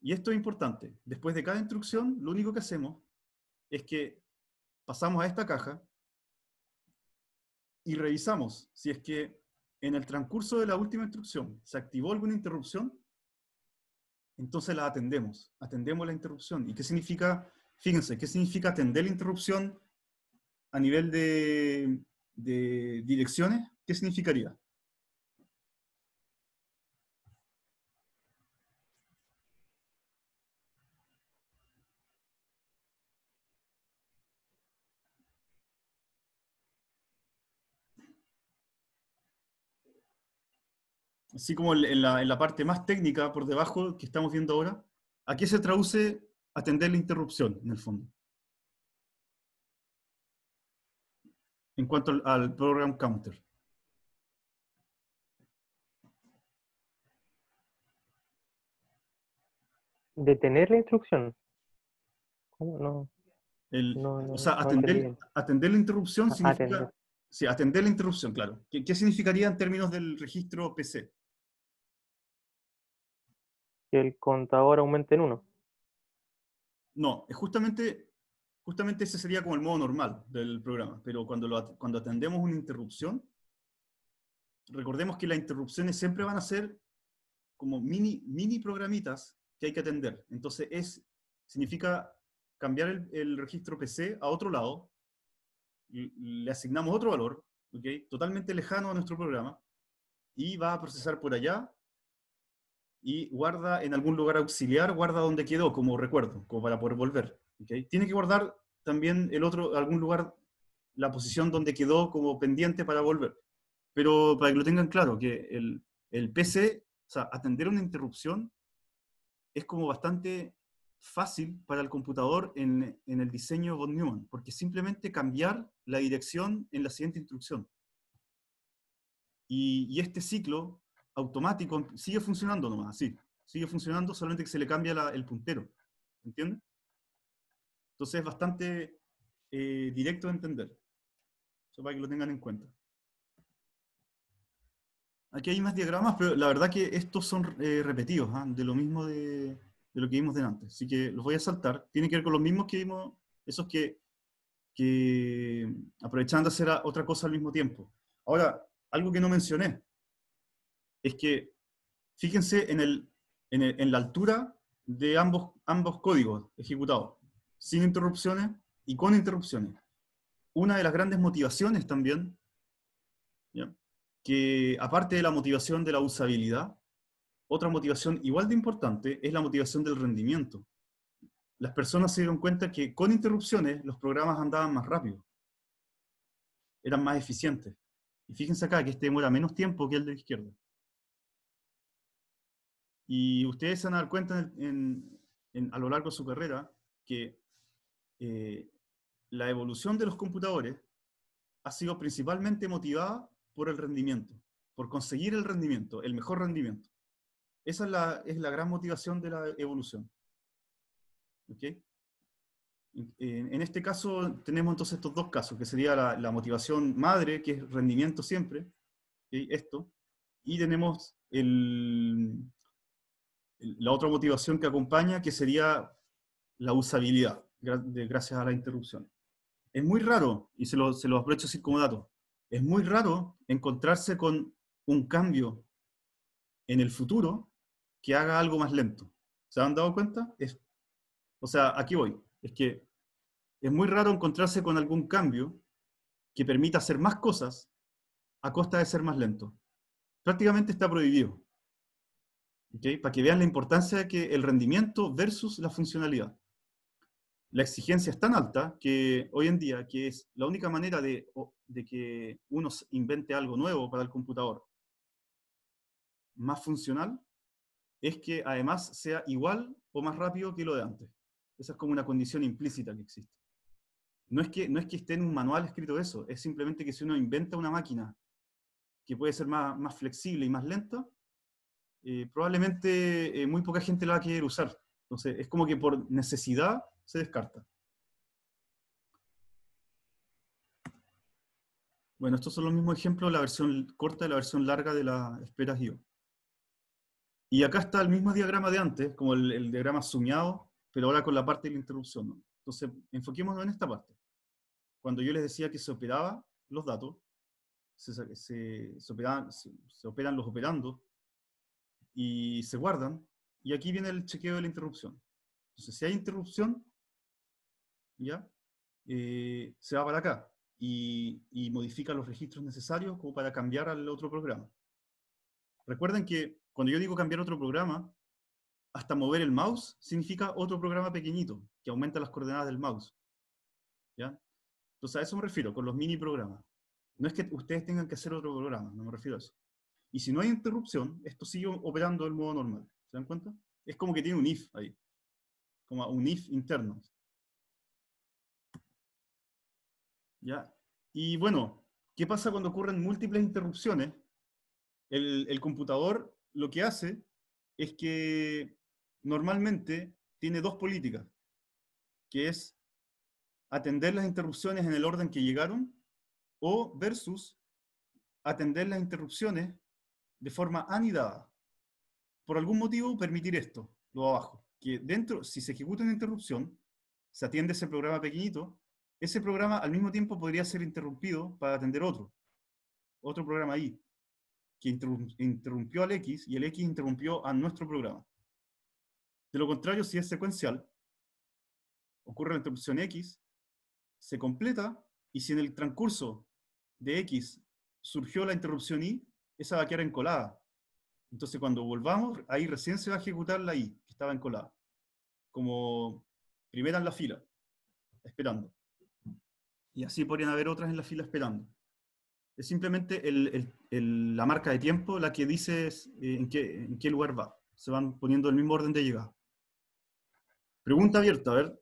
y esto es importante, después de cada instrucción, lo único que hacemos es que pasamos a esta caja y revisamos si es que en el transcurso de la última instrucción se activó alguna interrupción, entonces la atendemos, atendemos la interrupción. ¿Y qué significa, fíjense, qué significa atender la interrupción a nivel de, direcciones? ¿Qué significaría? así como en la, parte más técnica por debajo que estamos viendo ahora, ¿a qué se traduce atender la interrupción en el fondo? En cuanto al, program counter. Detener la instrucción. ¿Cómo no? o sea, atender, la interrupción ah, significa... Sí, atender la interrupción, claro. ¿Qué, significaría en términos del registro PC? que el contador aumente en uno. No, es justamente, justamente ese sería como el modo normal del programa, pero cuando, cuando atendemos una interrupción, recordemos que las interrupciones siempre van a ser como mini, mini programitas que hay que atender. Entonces, es, significa cambiar el, el registro PC a otro lado, le asignamos otro valor, ¿okay? totalmente lejano a nuestro programa, y va a procesar por allá y guarda en algún lugar auxiliar, guarda donde quedó como recuerdo, como para poder volver. Tiene que guardar también el otro, algún lugar, la posición donde quedó como pendiente para volver. Pero para que lo tengan claro, que el, el PC, o sea, atender una interrupción es como bastante fácil para el computador en, en el diseño von Neumann, porque simplemente cambiar la dirección en la siguiente instrucción. y este ciclo automático, sigue funcionando nomás, sí, sigue funcionando, solamente que se le cambia el puntero, ¿entiendes? Entonces es bastante eh, directo de entender, eso para que lo tengan en cuenta. Aquí hay más diagramas, pero la verdad que estos son eh, repetidos, ¿ah? de lo mismo de, lo que vimos delante. Así que los voy a saltar. tiene que ver con los mismos que vimos, esos que, que de hacer otra cosa al mismo tiempo. Ahora, algo que no mencioné es que fíjense en, el, en, la altura de ambos, ambos códigos ejecutados, sin interrupciones y con interrupciones. Una de las grandes motivaciones también, que aparte de la motivación de la usabilidad, otra motivación igual de importante es la motivación del rendimiento. Las personas se dieron cuenta que con interrupciones los programas andaban más rápido, eran más eficientes. Y fíjense acá que este demora menos tiempo que el de la izquierda. Y ustedes se van a dar cuenta a lo largo de su carrera que eh, la evolución de los computadores ha sido principalmente motivada por el rendimiento, por conseguir el rendimiento, el mejor rendimiento. Esa es la, es la gran motivación de la evolución. En este caso tenemos entonces estos dos casos, que sería la, motivación madre, que es rendimiento siempre, esto, y tenemos el, la otra motivación que acompaña, que sería la usabilidad, gracias a la interrupción. Es muy raro, y se lo, se lo aprovecho así como dato, es muy raro encontrarse con un cambio en el futuro que haga algo más lento. ¿Se han dado cuenta? o sea, aquí voy. Es que es muy raro encontrarse con algún cambio que permita hacer más cosas a costa de ser más lento. Prácticamente está prohibido para que vean la importancia de que el rendimiento versus la funcionalidad. La exigencia es tan alta que hoy en día, que es la única manera de, que uno invente algo nuevo para el computador más funcional, es que además sea igual o más rápido que lo de antes. Esa es como una condición implícita que existe. No es que, no es que esté en un manual escrito eso, es simplemente que si uno inventa una máquina que puede ser más flexible y más lenta, eh, probablemente eh, muy poca gente la va a querer usar. Entonces, es como que por necesidad se descarta. Bueno, estos son los mismos ejemplos, la versión corta y la versión larga de la espera IO. Y acá está el mismo diagrama de antes, como el, diagrama soñado, pero ahora con la parte de la interrupción. Entonces, enfoquémonos en esta parte. Cuando yo les decía que se operaba los datos, se, se, se, operan, se operan los operandos, y se guardan. Y aquí viene el chequeo de la interrupción. Entonces, si hay interrupción, ¿ya? Eh, se va para acá y, y, modifica los registros necesarios como para cambiar al otro programa. Recuerden que cuando yo digo cambiar otro programa, hasta mover el mouse significa otro programa pequeñito que aumenta las coordenadas del mouse. ¿ya? Entonces a eso me refiero, con los mini programas. No es que ustedes tengan que hacer otro programa, no me refiero a eso. Y si no hay interrupción, esto sigue operando del modo normal. ¿Se dan cuenta? Es como que tiene un if ahí. Como un if interno. ¿Ya? Y bueno, ¿qué pasa cuando ocurren múltiples interrupciones? El, el computador lo que hace es que normalmente tiene dos políticas, que es atender las interrupciones en el orden que llegaron o versus atender las interrupciones de forma anidada. Por algún motivo, permitir esto, lo abajo, que dentro, si se ejecuta una interrupción, se atiende ese programa pequeñito, ese programa al mismo tiempo podría ser interrumpido para atender otro, otro programa i que interrumpió al X y el X interrumpió a nuestro programa. De lo contrario, si es secuencial, ocurre la interrupción X, se completa, y si en el transcurso de X surgió la interrupción Y, esa va a quedar encolada. Entonces, cuando volvamos, ahí recién se va a ejecutar la I, que estaba encolada, como primera en la fila, esperando. Y así podrían haber otras en la fila esperando. Es simplemente la marca de tiempo la que dice eh, en qué, en qué lugar va. Se van poniendo el mismo orden de llegada. Pregunta abierta, a ver.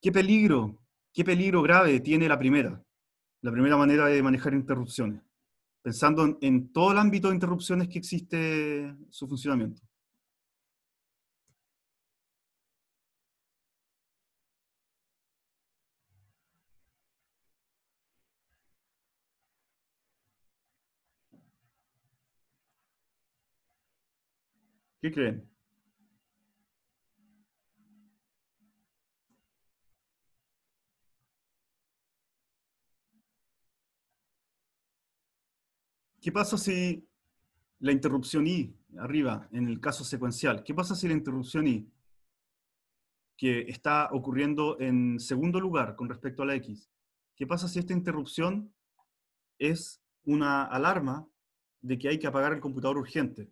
¿Qué peligro, qué peligro grave tiene la primera? La primera manera de manejar interrupciones pensando en, todo el ámbito de interrupciones que existe su funcionamiento. ¿Qué creen? ¿Qué pasa si la interrupción I, arriba, en el caso secuencial, qué pasa si la interrupción I, que está ocurriendo en segundo lugar con respecto a la X, qué pasa si esta interrupción es una alarma de que hay que apagar el computador urgente?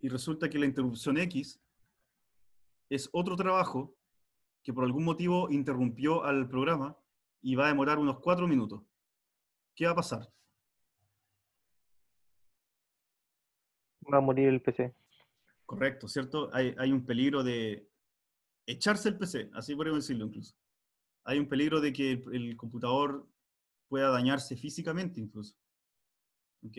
Y resulta que la interrupción X es otro trabajo que por algún motivo interrumpió al programa y va a demorar unos cuatro minutos. ¿Qué va a pasar? Va a morir el PC. Correcto, ¿cierto? Hay, un peligro de echarse el PC, así podemos decirlo incluso. Hay un peligro de que el, computador pueda dañarse físicamente incluso. ¿ok?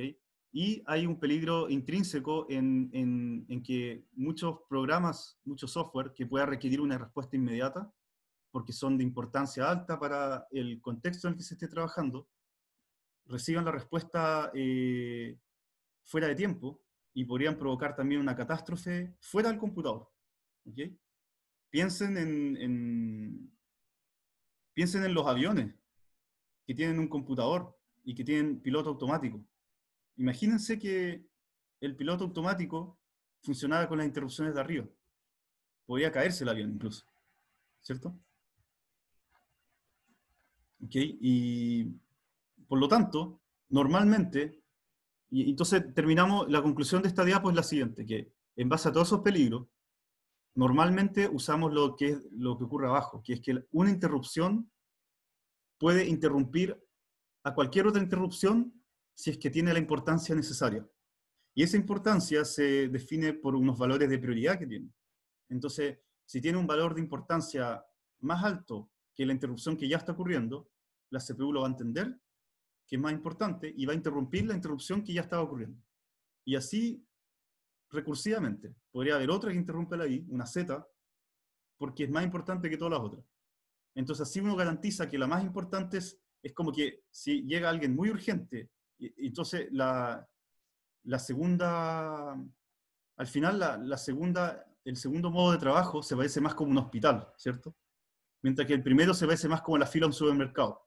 Y hay un peligro intrínseco en, que muchos programas, mucho software que pueda requerir una respuesta inmediata, porque son de importancia alta para el contexto en el que se esté trabajando, reciban la respuesta eh, fuera de tiempo y podrían provocar también una catástrofe fuera del computador. piensen en los aviones que tienen un computador y que tienen piloto automático Imagínense que el piloto automático funcionaba con las interrupciones de arriba. Podía caerse el avión incluso, ¿cierto? ¿Ok? Y por lo tanto, normalmente, y entonces terminamos, la conclusión de esta diapo es la siguiente, que en base a todos esos peligros, normalmente usamos lo que, es, lo que ocurre abajo, que es que una interrupción puede interrumpir a cualquier otra interrupción si es que tiene la importancia necesaria. Y esa importancia se define por unos valores de prioridad que tiene. Entonces, si tiene un valor de importancia más alto que la interrupción que ya está ocurriendo, la CPU lo va a entender, que es más importante, y va a interrumpir la interrupción que ya estaba ocurriendo. Y así, recursivamente, podría haber otra que interrumpe la I, una Z, porque es más importante que todas las otras. Entonces, así uno garantiza que la más importante es, es como que si llega alguien muy urgente entonces, la, segunda, al final, la, segunda, el segundo modo de trabajo se parece más como un hospital, ¿cierto? Mientras que el primero se parece más como la fila de un supermercado.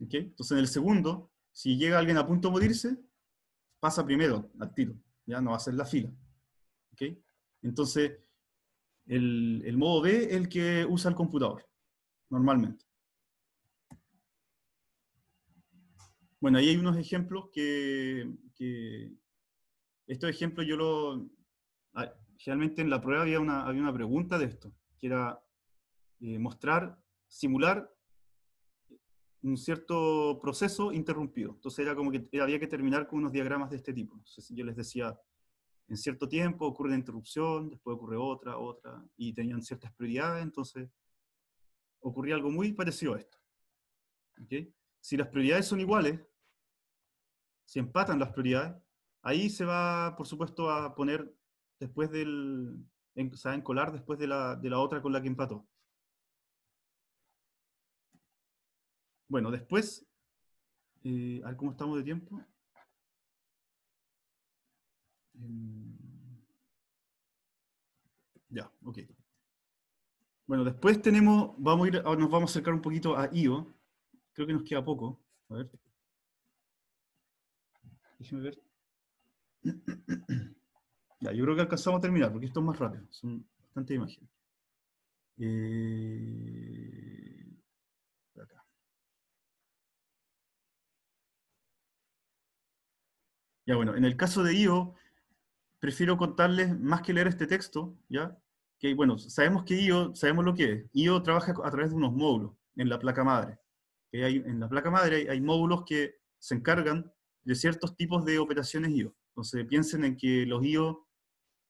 ¿Okay? Entonces, en el segundo, si llega alguien a punto de morirse, pasa primero al tiro, ya no va a ser la fila. Entonces, el, el modo B es el que usa el computador, normalmente. Bueno, ahí hay unos ejemplos que, que estos ejemplos yo lo... Ah, Realmente en la prueba había una, había una pregunta de esto, que era eh, mostrar, simular un cierto proceso interrumpido. Entonces era como que había que terminar con unos diagramas de este tipo. yo les decía, en cierto tiempo ocurre una interrupción, después ocurre otra, otra, y tenían ciertas prioridades, entonces ocurría algo muy parecido a esto. Si las prioridades son iguales, si empatan las prioridades, ahí se va, por supuesto, a poner después del, se va a encolar después de la, de la otra con la que empató. Bueno, después, eh, a ver cómo estamos de tiempo. Em, ya, ok. Bueno, después tenemos, vamos a ir, nos vamos a acercar un poquito a IO. Creo que nos queda poco. A ver. ya, yo creo que alcanzamos a terminar, porque esto es más rápido, son bastantes imágenes. Eh, ya, bueno, en el caso de IO, prefiero contarles más que leer este texto, ¿ya? Que, bueno, sabemos que IO, sabemos lo que es. IO trabaja a través de unos módulos en la placa madre. Eh, en la placa madre hay módulos que se encargan de ciertos tipos de operaciones IO. Entonces piensen en que los IO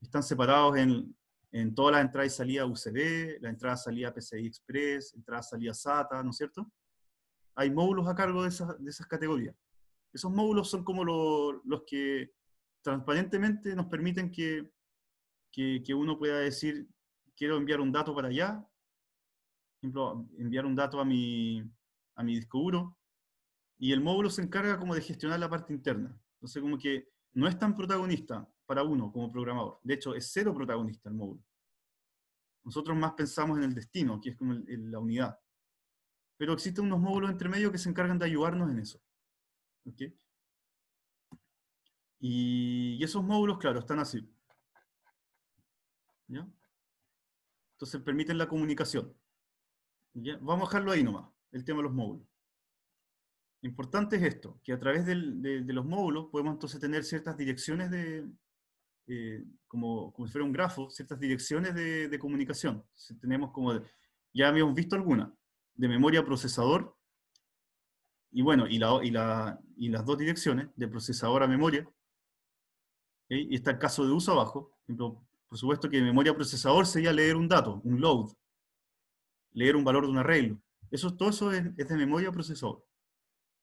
están separados en, en toda la entrada y salida USB, la entrada y salida PCI Express, entrada y salida SATA, ¿no es cierto? Hay módulos a cargo de esas, de categorías. Esos módulos son como los que transparentemente nos permiten que, uno pueda decir, quiero enviar un dato para allá, ejemplo, enviar un dato a mi, a mi disco duro, y el módulo se encarga como de gestionar la parte interna. Entonces, como que no es tan protagonista para uno como programador. De hecho, es cero protagonista el módulo. Nosotros más pensamos en el destino, que es como la unidad. Pero existen unos módulos entre que se encargan de ayudarnos en eso. Y, esos módulos, claro, están así. Entonces permiten la comunicación. Vamos a dejarlo ahí nomás, el tema de los módulos. Importante es esto, que a través de, los módulos podemos entonces tener ciertas direcciones de, eh, como, si fuera un grafo, ciertas direcciones de, comunicación. tenemos como, ya habíamos visto alguna, de memoria a procesador, y bueno, y, las dos direcciones, de procesador a memoria, y está el caso de uso abajo, por supuesto que memoria a procesador sería leer un dato, un load, leer un valor de un arreglo. Eso, todo eso es, es de memoria a procesador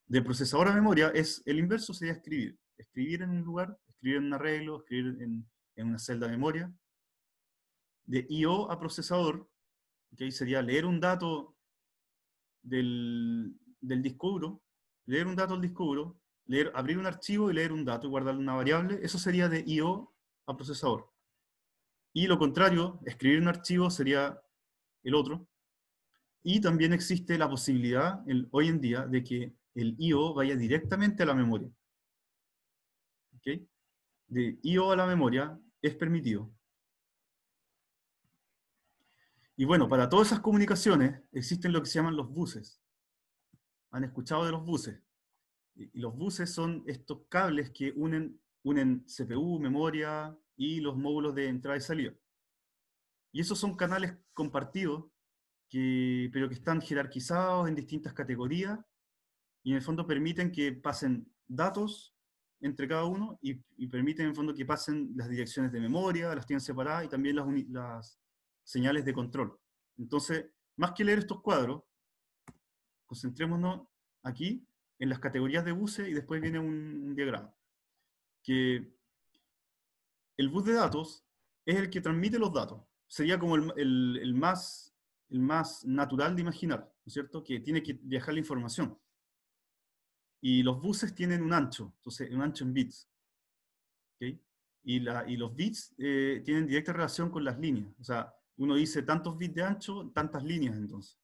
de procesador a memoria es el inverso, sería escribir. Escribir en un lugar, escribir en un arreglo, escribir en, una celda de memoria. De I.O. a procesador, que ahí sería leer un dato del, del disco duro, leer un dato del disco duro, leer, abrir un archivo y leer un dato y guardar una variable, eso sería de I.O. a procesador. Y lo contrario, escribir un archivo sería el otro. Y también existe la posibilidad hoy en día de que el IO vaya directamente a la memoria. ¿Ok? De IO a la memoria es permitido. Y bueno, para todas esas comunicaciones existen lo que se llaman los buses. ¿Han escuchado de los buses? Y los buses son estos cables que unen, unen CPU, memoria y los módulos de entrada y salida. Y esos son canales compartidos, pero que están jerarquizados en distintas categorías y en el fondo permiten que pasen datos entre cada uno y, permiten en el fondo que pasen las direcciones de memoria, las tienen separadas y también las, las señales de control. Entonces, más que leer estos cuadros, concentrémonos aquí en las categorías de buses y después viene un, diagrama. Que el bus de datos es el que transmite los datos. Sería como el, más, el más natural de imaginar, ¿no es cierto? Que tiene que viajar la información. Y los buses tienen un ancho, entonces un ancho en bits. Y, la, y, los bits eh, tienen directa relación con las líneas. O sea, uno dice tantos bits de ancho, tantas líneas entonces.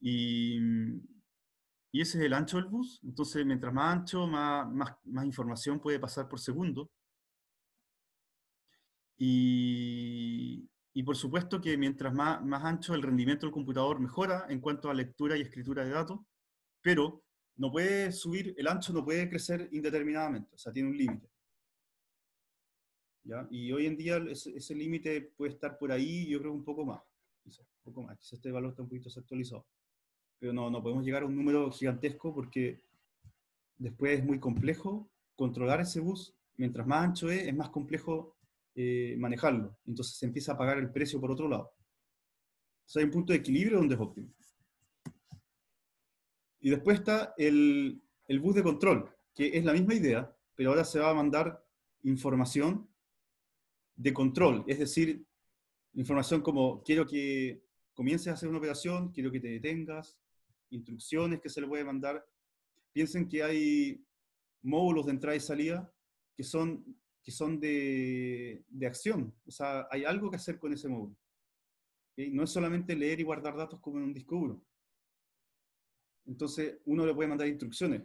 Y, y ese es el ancho del bus. Entonces, mientras más ancho, más, más, más información puede pasar por segundo. Y, y por supuesto que mientras más, más, ancho el rendimiento del computador mejora en cuanto a lectura y escritura de datos, pero no puede subir, el ancho no puede crecer indeterminadamente, o sea, tiene un límite. ¿Ya? Y hoy en día ese, límite puede estar por ahí, yo creo un poco más, quizás, un poco más, quizás este valor está un poquito desactualizado. Pero no, no podemos llegar a un número gigantesco porque después es muy complejo controlar ese bus, mientras más ancho es, es más complejo eh, manejarlo, entonces se empieza a pagar el precio por otro lado. O sea, hay un punto de equilibrio donde es óptimo. Y después está el, el bus de control, que es la misma idea, pero ahora se va a mandar información de control, es decir, información como quiero que comiences a hacer una operación, quiero que te detengas, instrucciones que se le puede mandar. Piensen que hay módulos de entrada y salida que son, que son de, de acción, o sea, hay algo que hacer con ese módulo. Eh, no es solamente leer y guardar datos como en un disco duro. Entonces, uno le puede mandar instrucciones.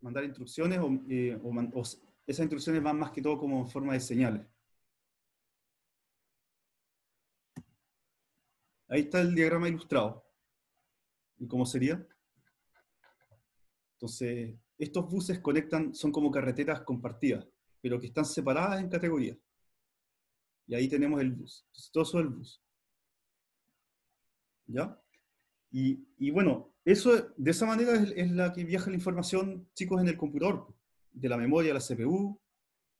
Mandar instrucciones o, esas instrucciones van más que todo como forma de señales. Ahí está el diagrama ilustrado. ¿Y cómo sería? Entonces, estos buses conectan, son como carreteras compartidas, pero que están separadas en categorías. Y ahí tenemos el bus. Entonces, todo eso es el bus. ¿Ya? Y, y bueno, eso, de esa manera es, la que viaja la información, chicos, en el computador, de la memoria a la CPU,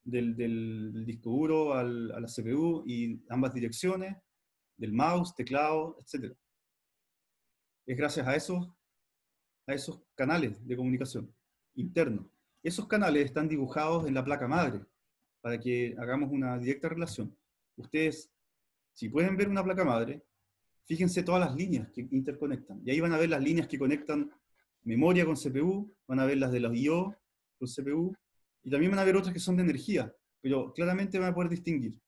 del, disco duro al, a la CPU y ambas direcciones, del mouse, teclado, etc. Es gracias a esos, a esos canales de comunicación internos. Esos canales están dibujados en la placa madre, para que hagamos una directa relación. Ustedes, si pueden ver una placa madre, fíjense todas las líneas que interconectan. Y ahí van a ver las líneas que conectan memoria con CPU, van a ver las de los I.O. con CPU, y también van a ver otras que son de energía, pero claramente van a poder distinguir.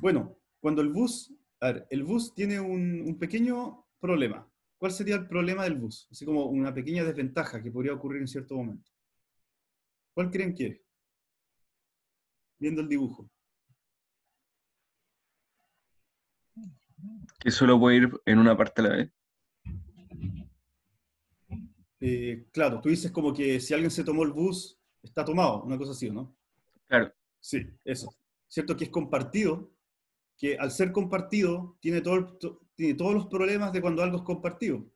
Bueno, cuando el bus, a ver, el bus tiene un, un pequeño problema. ¿Cuál sería el problema del bus? Así como una pequeña desventaja que podría ocurrir en cierto momento. ¿Cuál creen que es? Viendo el dibujo. que solo puede ir en una parte a la vez. Eh, claro, tú dices como que si alguien se tomó el bus, está tomado, una cosa así, ¿no? Claro. Sí, eso. Cierto que es compartido, que al ser compartido tiene, todo, tiene todos los problemas de cuando algo es compartido.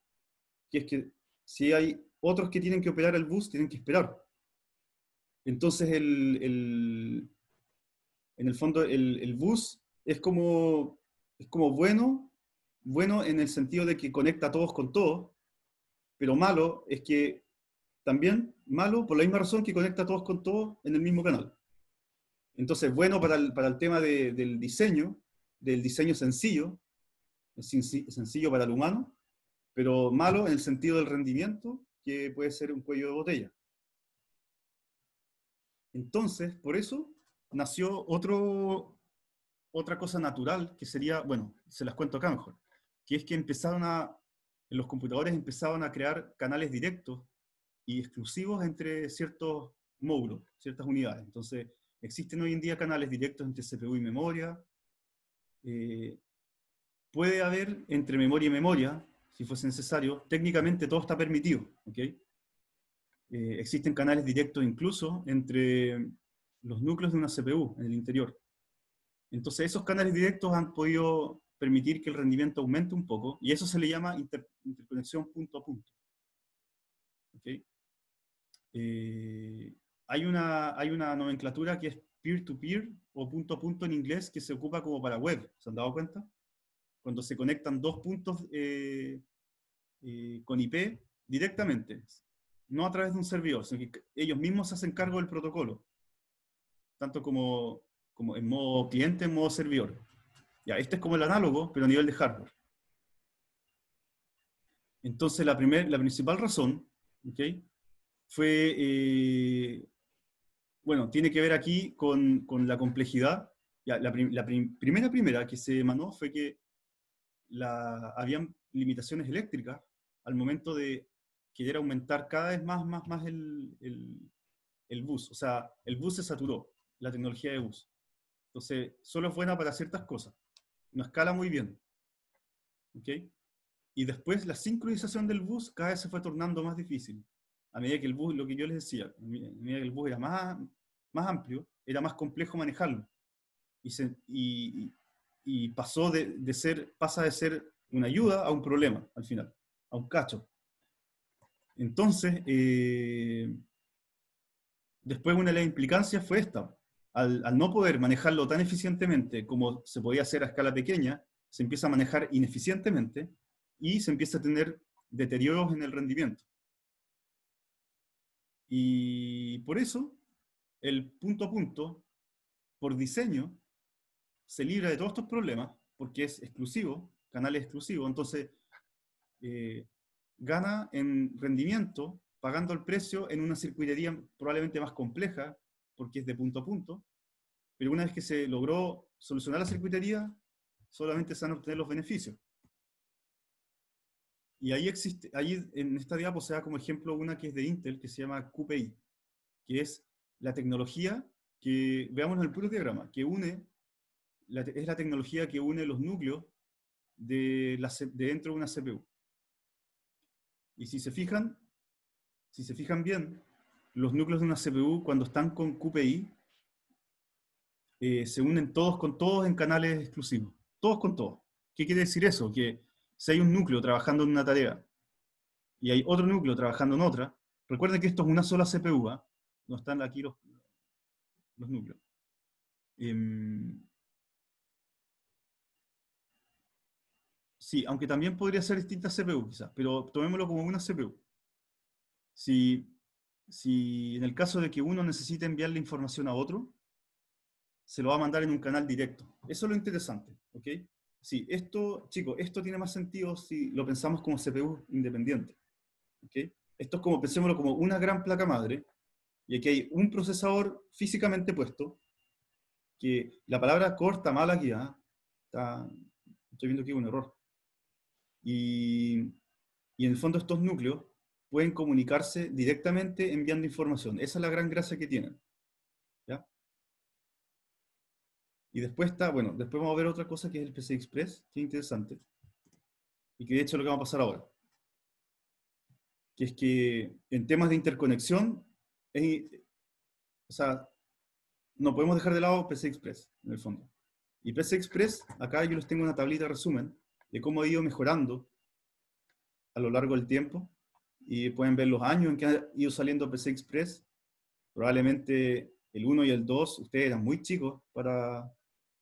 Que es que si hay otros que tienen que operar el bus, tienen que esperar. Entonces, en el fondo, el bus es como es como bueno, bueno en el sentido de que conecta a todos con todos, pero malo es que también malo por la misma razón que conecta a todos con todos en el mismo canal. Entonces, bueno para el, tema del diseño, del diseño sencillo, sencillo para el humano, pero malo en el sentido del rendimiento, que puede ser un cuello de botella. Entonces, por eso nació otro, otra cosa natural que sería, bueno, se las cuento acá mejor, que es que empezaron a, en los computadores empezaron a crear canales directos y exclusivos entre ciertos módulos, ciertas unidades. Entonces, existen hoy en día canales directos entre CPU y memoria. Eh, puede haber entre memoria y memoria, si fuese necesario. Técnicamente todo está permitido, Okay. Eh, existen canales directos incluso entre los núcleos de una CPU en el interior. Entonces, esos canales directos han podido permitir que el rendimiento aumente un poco, y eso se le llama interconexión punto a punto. ¿Okay? Eh, hay, una, hay una nomenclatura que es peer-to-peer o punto a punto en inglés que se ocupa como para web, ¿se han dado cuenta? Cuando se conectan dos puntos eh, eh, con IP directamente, no a través de un servidor, sino que ellos mismos se hacen cargo del protocolo, tanto como como en modo cliente, en modo servidor. Ya, este es como el análogo, pero a nivel de hardware. Entonces, la, primer, la principal razón fue, eh, bueno, tiene que ver aquí con, con la complejidad. la, la primera primera que se emanó fue que la, habían limitaciones eléctricas al momento de querer aumentar cada vez más, más, más el, el bus. O sea, el bus se saturó, la tecnología de bus. Entonces, solo es buena para ciertas cosas. No escala muy bien. ¿Ok? Y después la sincronización del bus cada vez se fue tornando más difícil. A medida que el bus, lo que yo les decía, a medida que el bus era más, más amplio, era más complejo manejarlo. Y, pasó de, ser, pasa de ser una ayuda a un problema al final, a un cacho. Entonces, eh, después una de las implicancias fue esta, al, no poder manejarlo tan eficientemente como se podía hacer a escala pequeña, se empieza a manejar ineficientemente y se empieza a tener deterioros en el rendimiento. Y por eso, el punto a punto, por diseño, se libra de todos estos problemas porque es exclusivo, canal exclusivo, entonces eh, gana en rendimiento pagando el precio en una circuitería probablemente más compleja, porque es de punto a punto, pero una vez que se logró solucionar la circuitería, solamente se van a obtener los beneficios. Y ahí existe, ahí en esta diapo da como ejemplo una que es de Intel, que se llama QPI, que es la tecnología que, veamos en el puro diagrama, que une, es la tecnología que une los núcleos de, la, de dentro de una CPU. Y si se fijan, si se fijan bien, los núcleos de una CPU cuando están con QPI eh, se unen todos con todos en canales exclusivos. Todos con todos. ¿Qué quiere decir eso? Que si hay un núcleo trabajando en una tarea y hay otro núcleo trabajando en otra, recuerden que esto es una sola CPU, ¿ah? no están aquí los, núcleos. Em, sí, aunque también podría ser distintas CPU quizás, pero tomémoslo como una CPU. Si si en el caso de que uno necesite la información a otro, se lo va a mandar en un canal directo. Eso es lo interesante, ¿ok? Sí, esto, chicos, esto tiene más sentido si lo pensamos como CPU independiente, ¿ok? Esto es como, pensémoslo como una gran placa madre, y aquí hay un procesador físicamente puesto, que la palabra corta mala aquí, Está, estoy viendo que un error. Y, y en el fondo estos núcleos pueden comunicarse directamente enviando información. Esa es la gran gracia que tienen. Y después está, bueno, después vamos a ver otra cosa que es el pc Express, Qué interesante. Y que de hecho lo que va a pasar ahora. Que es que en temas de interconexión, o sea, no podemos dejar de lado pc Express, en el fondo. Y pc Express, acá yo les tengo una tablita resumen de cómo ha ido mejorando a lo largo del tiempo y pueden ver los años en que ha ido saliendo PC Express. Probablemente el 1 y el 2, ustedes eran muy chicos para,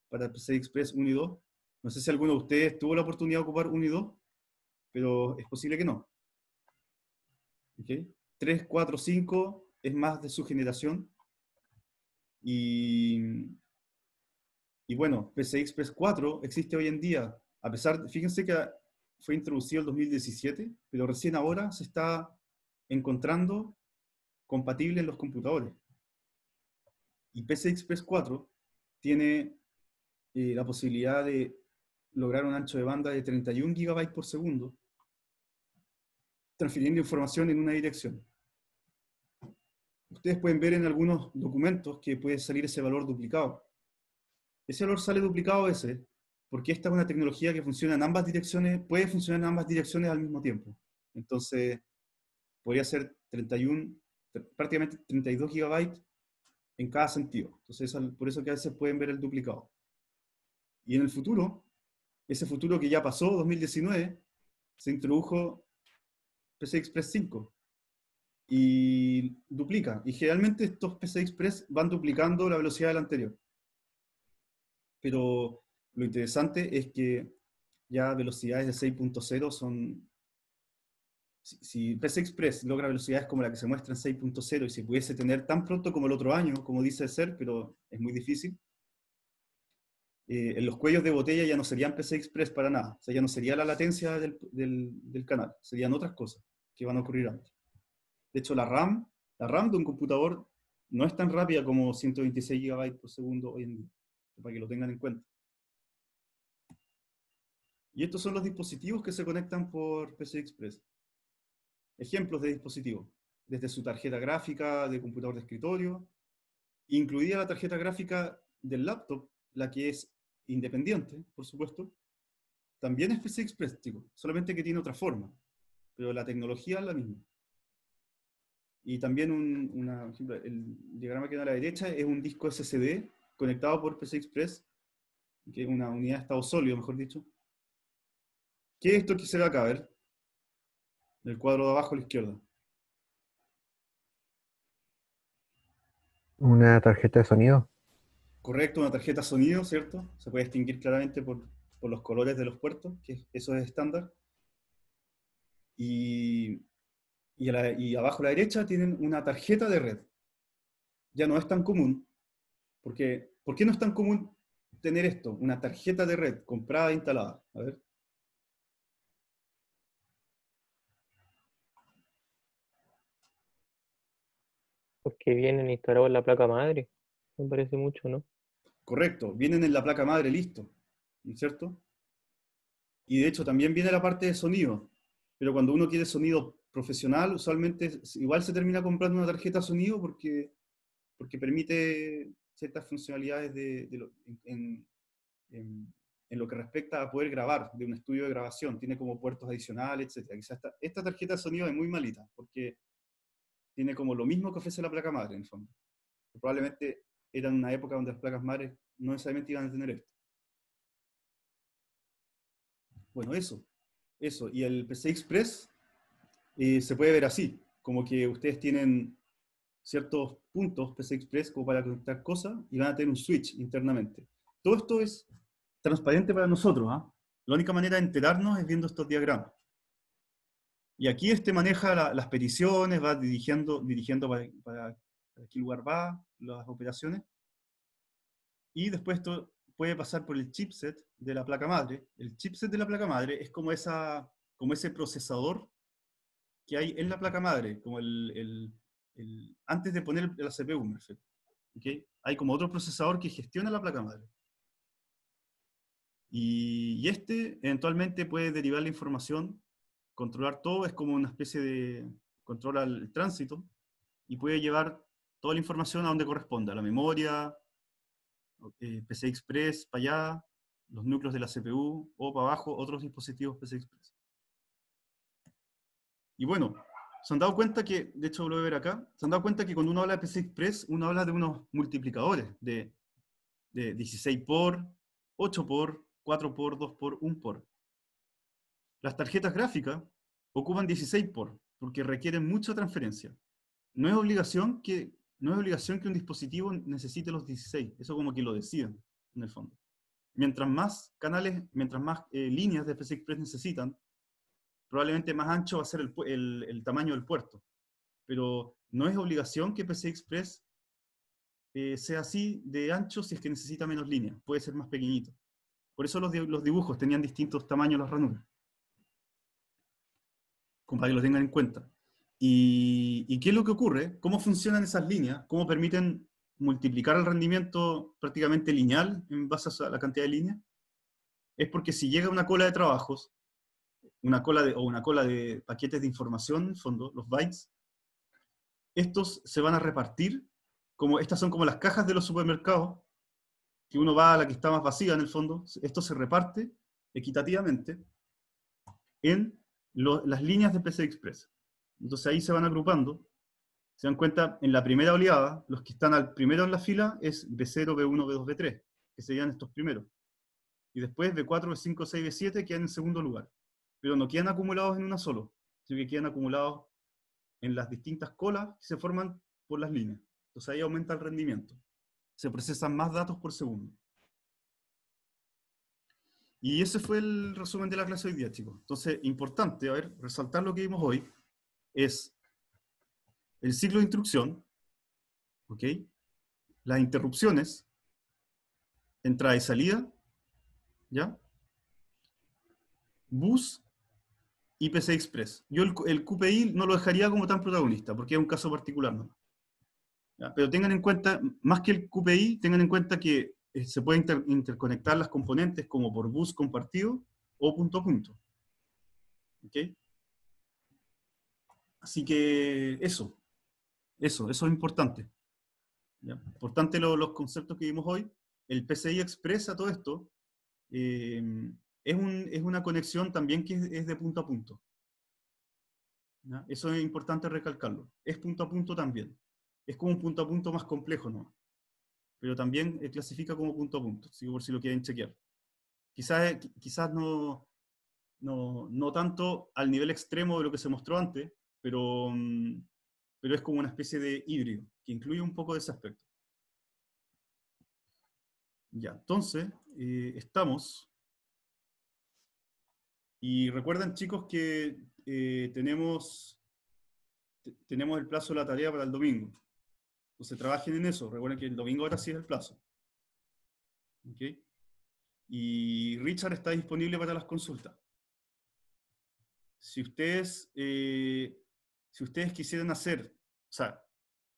para PC Express 1 y 2. No sé si alguno de ustedes tuvo la oportunidad de ocupar 1 y 2, pero es posible que no. ¿Okay? 3, 4, 5 es más de su generación. Y, y bueno, PC Express 4 existe hoy en día. A pesar, fíjense que fue introducido en 2017, pero recién ahora se está encontrando compatible en los computadores. Y PCI Express 4 tiene eh, la posibilidad de lograr un ancho de banda de 31 GB por segundo, transfiriendo información en una dirección. Ustedes pueden ver en algunos documentos que puede salir ese valor duplicado. Ese valor sale duplicado ese porque esta es una tecnología que funciona en ambas direcciones, puede funcionar en ambas direcciones al mismo tiempo. Entonces, podría ser 31, prácticamente 32 gigabytes en cada sentido. Entonces, por eso que a veces pueden ver el duplicado. Y en el futuro, ese futuro que ya pasó, 2019, se introdujo PCI Express 5 y duplica. Y generalmente estos PCI Express van duplicando la velocidad del anterior. Pero lo interesante es que ya velocidades de 6.0 son... Si, Express logra velocidades como la que se muestra en 6.0 y se pudiese tener tan pronto como el otro año, como dice ser, pero es muy difícil, eh, en los cuellos de botella ya no serían PC Express para nada. O sea, ya no sería la latencia del, canal, serían otras cosas que van a ocurrir antes. De hecho, la RAM, la RAM de un computador no es tan rápida como 126 GB por segundo hoy en día, para que lo tengan en cuenta. Y estos son los dispositivos que se conectan por PCI Express. Ejemplos de dispositivos, desde su tarjeta gráfica de computador de escritorio, incluida la tarjeta gráfica del laptop, la que es independiente, por supuesto. También es PCI Express, digo, solamente que tiene otra forma, pero la tecnología es la misma. Y también un, ejemplo, el diagrama que da a la derecha es un disco SSD conectado por PCI Express, que es una unidad de estado sólido, mejor dicho, ¿Qué es esto que se ve acá? A ver. En el cuadro de abajo a la izquierda. Una tarjeta de sonido. Correcto, una tarjeta de sonido, ¿cierto? Se puede distinguir claramente por, los colores de los puertos, que eso es estándar. Y, abajo a la derecha tienen una tarjeta de red. Ya no es tan común, porque ¿por qué no es tan común tener esto, una tarjeta de red comprada e instalada? A ver. Porque vienen instalados en la placa madre, me parece mucho, ¿no? Correcto, vienen en la placa madre, listo, ¿no es cierto? Y de hecho también viene la parte de sonido, pero cuando uno quiere sonido profesional, usualmente igual se termina comprando una tarjeta sonido porque, porque permite ciertas funcionalidades de, en, lo que respecta a poder grabar de un estudio de grabación. Tiene como puertos adicionales, etc. esta, tarjeta sonido es muy malita porque tiene como lo mismo que ofrece la placa madre, en el fondo. Probablemente era una época donde las placas madres no necesariamente iban a tener esto. Bueno, eso. Eso. Y el PCI Express eh, se puede ver así, como que ustedes tienen ciertos puntos PCI Express como para conectar cosas y van a tener un switch internamente. Todo esto es transparente para nosotros. ¿ah? La única manera de enterarnos es viendo estos diagramas. Y aquí este maneja las peticiones, va dirigiendo, dirigiendo para, qué lugar va, las operaciones. Y después esto puede pasar por el chipset de la placa madre. El chipset de la placa madre es como, esa, como ese procesador que hay en la placa madre, como el, antes de poner la CPU, Hay como otro procesador que gestiona la placa madre. y este eventualmente puede derivar la información controlar todo, es como una especie de control al tránsito y puede llevar toda la información a donde corresponda, la memoria, eh, PC PCI Express para allá, los núcleos de la CPU o para abajo otros dispositivos PCI Express. Y bueno, se han dado cuenta que, de hecho lo voy a ver acá, se han dado cuenta que cuando uno habla de PCI Express, uno habla de unos multiplicadores de, de 16 por, 8 por, 4 por, 2 por, 1 por. Las tarjetas gráficas ocupan 16 por, porque requieren mucha transferencia. No es obligación que, no es obligación que un dispositivo necesite los 16, eso como que lo deciden, en el fondo. Mientras más canales, mientras más eh, líneas de PCI Express necesitan, probablemente más ancho va a ser el, tamaño del puerto. Pero no es obligación que PCI Express eh, sea así de ancho si es que necesita menos líneas, puede ser más pequeñito. Por eso los dibujos tenían distintos tamaños las ranuras como para que lo tengan en cuenta. Y, qué es lo que ocurre? ¿Cómo funcionan esas líneas? ¿Cómo permiten multiplicar el rendimiento prácticamente lineal en base a la cantidad de líneas? Es porque si llega una cola de trabajos, una cola de, o una cola de paquetes de información, en fondo, los bytes, estos se van a repartir, como estas son como las cajas de los supermercados, que uno va a la que está más vacía en el fondo, esto se reparte equitativamente en las líneas de PC Express. Entonces ahí se van agrupando. Se dan cuenta, en la primera oleada, los que están al primero en la fila es B0, B1, B2, B3, que serían estos primeros. Y después B4, B5, B6, B7 quedan en segundo lugar. Pero no quedan acumulados en una sola, sino que quedan acumulados en las distintas colas que se forman por las líneas. Entonces ahí aumenta el rendimiento. Se procesan más datos por segundo. Y ese fue el resumen de la clase hoy día, chicos. Entonces, importante, a ver, resaltar lo que vimos hoy es el ciclo de instrucción, ¿ok? Las interrupciones, entrada y salida, ¿ya? Bus y pc Express. Yo el, el, QPI no lo dejaría como tan protagonista, porque es un caso particular, ¿no? Pero tengan en cuenta, más que el QPI, tengan en cuenta que eh, se pueden interconectar las componentes como por bus compartido o punto a punto. Así que eso, eso, eso es importante. Importante los conceptos que vimos hoy. El PCI expresa todo esto. Eh, es, una conexión también que es, de punto a punto. Eso es importante recalcarlo. Es punto a punto también. Es como un punto a punto más complejo, ¿no? pero también eh, clasifica como punto a punto, sigo por si lo quieren chequear. Quizás, eh, quizás no, no, tanto al nivel extremo de lo que se mostró antes, pero, mm, pero es como una especie de híbrido, que incluye un poco de ese aspecto. Ya, entonces, eh, estamos. Y recuerden, chicos, que tenemos, tenemos el plazo de la tarea para el domingo. Entonces trabajen en eso. Recuerden que el domingo ahora sí es el plazo. ¿Okay? Y Richard está disponible para las consultas. Si ustedes, eh, si ustedes quisieran hacer, o sea,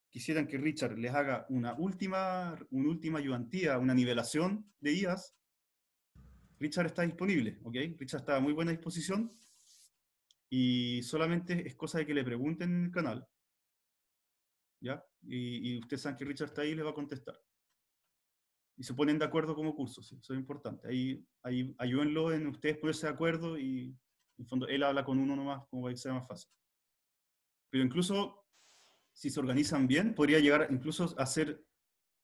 quisieran que Richard les haga una última, una última ayudantía, una nivelación de IAS, Richard está disponible, ¿ok? Richard está a muy buena disposición y solamente es cosa de que le pregunten en el canal, ¿ya? y, y ustedes saben que Richard está ahí y les va a contestar. Y se ponen de acuerdo como curso, eso es importante. Ahí, ahí ayúdenlo en ustedes ponerse de acuerdo y en fondo él habla con uno nomás como va a sea más fácil. Pero incluso si se organizan bien, podría llegar incluso a ser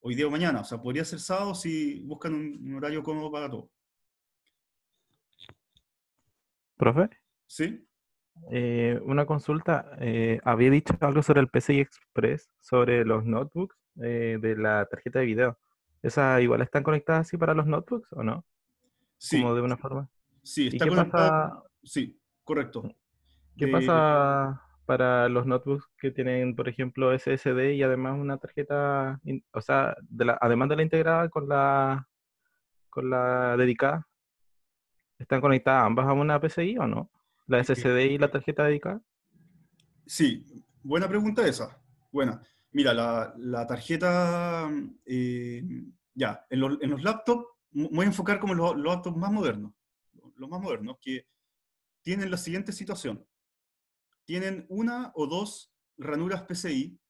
hoy día o mañana. O sea, podría ser sábado si buscan un, un horario cómodo para todo. ¿Profe? Sí. Eh, una consulta, eh, había dicho algo sobre el PCI Express, sobre los notebooks eh, de la tarjeta de video. esa igual están conectadas así para los notebooks o no? Sí. Como de una forma. Sí, Pasa... Sí, correcto. Mm. ¿Qué pasa para los notebooks que tienen, por ejemplo, SSD y además una tarjeta, o sea, además de la integrada con la con la dedicada? ¿Están conectadas ambas a una PCI o no? ¿La SSD y la tarjeta dedicada? Sí, buena pregunta esa. Buena. Mira, la, tarjeta, eh, ya, en los, laptops, voy a enfocar como los, los laptops más modernos, los más modernos, que tienen la siguiente situación. Tienen una o dos ranuras PCI,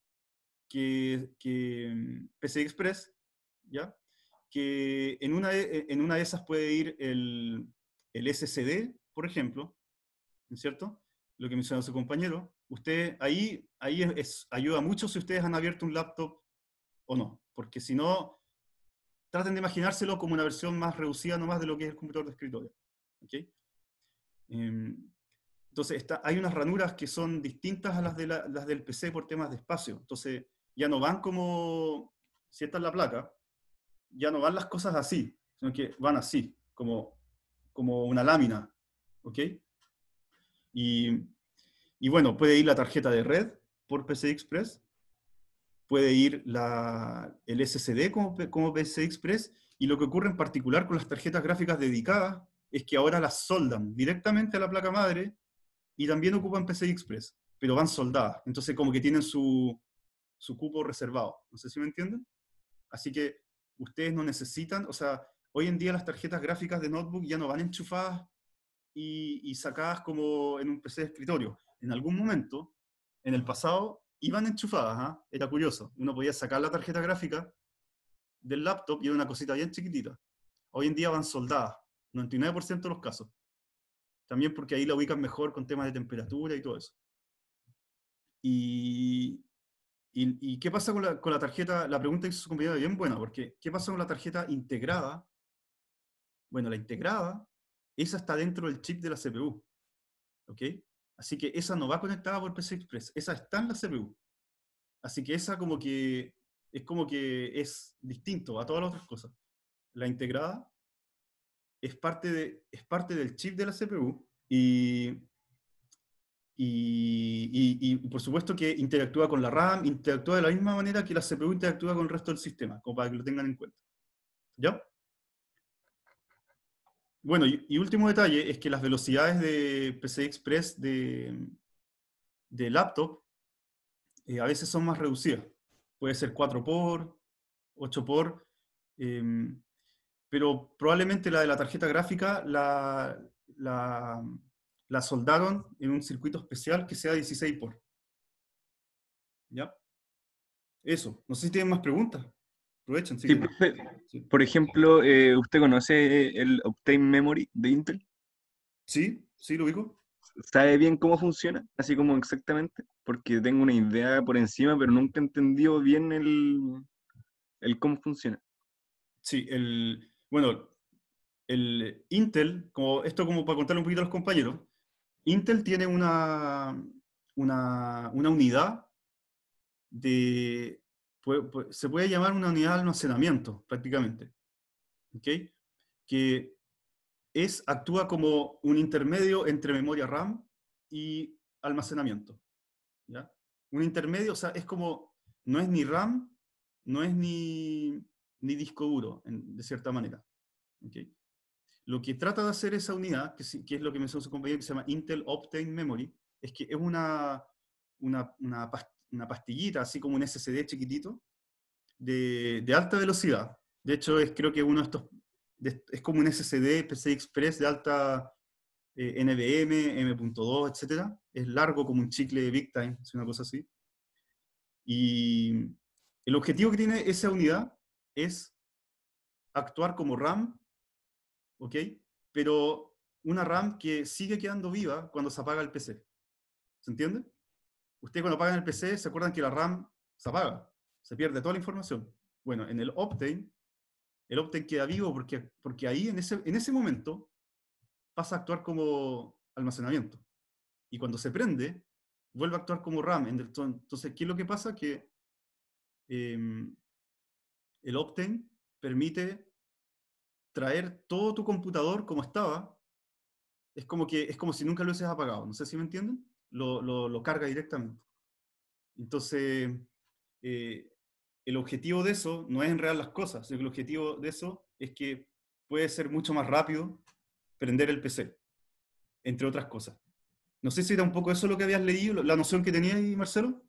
que, mm, PCI Express, ¿ya? Que en una, de, en una de esas puede ir el, el SSD, por ejemplo, es cierto? Lo que mencionó su compañero. Usted, ahí, ahí es, ayuda mucho si ustedes han abierto un laptop o no, porque si no, traten de imaginárselo como una versión más reducida nomás de lo que es el computador de escritorio. ¿okay? Em, entonces, está, hay unas ranuras que son distintas a las, de las del PC por temas de espacio. Entonces, ya no van como, si esta es la placa, ya no van las cosas así, sino que van así, como, como una lámina. ¿okay? Y, bueno, puede ir la tarjeta de red por PCI Express, puede ir la, el SSD como, como PCI Express, y lo que ocurre en particular con las tarjetas gráficas dedicadas es que ahora las soldan directamente a la placa madre y también ocupan PCI Express, pero van soldadas. Entonces como que tienen su, su cupo reservado. No sé si me entienden. Así que ustedes no necesitan, o sea, hoy en día las tarjetas gráficas de notebook ya no van enchufadas y, sacadas como en un PC de escritorio. En algún momento, en el pasado, iban enchufadas, ¿ah? era curioso. Uno podía sacar la tarjeta gráfica del laptop y era una cosita bien chiquitita. Hoy en día van soldadas, 99% de los casos. También porque ahí la ubican mejor con temas de temperatura y todo eso. Y, y, qué pasa con la, tarjeta? La pregunta que se su compañero bien buena, porque ¿qué pasa con la tarjeta integrada? Bueno, la integrada esa está dentro del chip de la CPU. ¿Ok? Así que esa no va conectada por pc Express, esa está en la CPU. Así que esa como que es como que es distinto a todas las otras cosas. La integrada es parte, de, es parte del chip de la CPU y, y, y, por supuesto que interactúa con la RAM, interactúa de la misma manera que la CPU interactúa con el resto del sistema, como para que lo tengan en cuenta. ¿Ya? Bueno, y, último detalle es que las velocidades de PC Express de, de laptop eh, a veces son más reducidas. Puede ser 4 por, 8 por, em, pero probablemente la de la tarjeta gráfica la, la, soldaron en un circuito especial que sea 16 por. ¿Ya? Eso. No sé si tienen más preguntas. Pues, por ejemplo, eh, ¿usted conoce el Optane Memory de Intel? Sí, sí, lo ubico. ¿Sabe bien cómo funciona? Así como exactamente, porque tengo una idea por encima, pero nunca he bien el, cómo funciona. Sí, el, bueno, el Intel, como, esto como para contarle un poquito a los compañeros, Intel tiene una, una, una unidad de se puede llamar una unidad de almacenamiento prácticamente, ¿okay? que es, actúa como un intermedio entre memoria RAM y almacenamiento. ¿ya? Un intermedio, o sea, es como, no es ni RAM, no es ni, disco duro, de cierta manera. ¿okay? Lo que trata de hacer esa unidad, que, es lo que mencionó su compañero, que se llama Intel Optane Memory, es que es una, una, una, una pastillita, así como un SSD chiquitito, de, alta velocidad. De hecho, es, creo que uno de estos, es como un SSD pc Express de alta eh, NVM, M.2, etcétera Es largo como un chicle de Big Time, es una cosa así. Y el objetivo que tiene esa unidad es actuar como RAM, ¿ok? Pero una RAM que sigue quedando viva cuando se apaga el PC. ¿Se entiende? Ustedes cuando apagan el PC, ¿se acuerdan que la RAM se apaga? Se pierde toda la información. Bueno, en el Optane, el Optane queda vivo porque, porque ahí, en ese, en ese momento, pasa a actuar como almacenamiento. Y cuando se prende, vuelve a actuar como RAM. Entonces, ¿qué es lo que pasa? Que em, el Optane permite traer todo tu computador como estaba. Es como, que, es como si nunca lo hubieses apagado. No sé si me entienden lo, carga directamente. Entonces, eh, el objetivo de eso no es enredar las cosas, el objetivo de eso es que puede ser mucho más rápido prender el PC, entre otras cosas. No sé si era un poco eso lo que habías leído, la noción que tenías, ahí, Marcelo.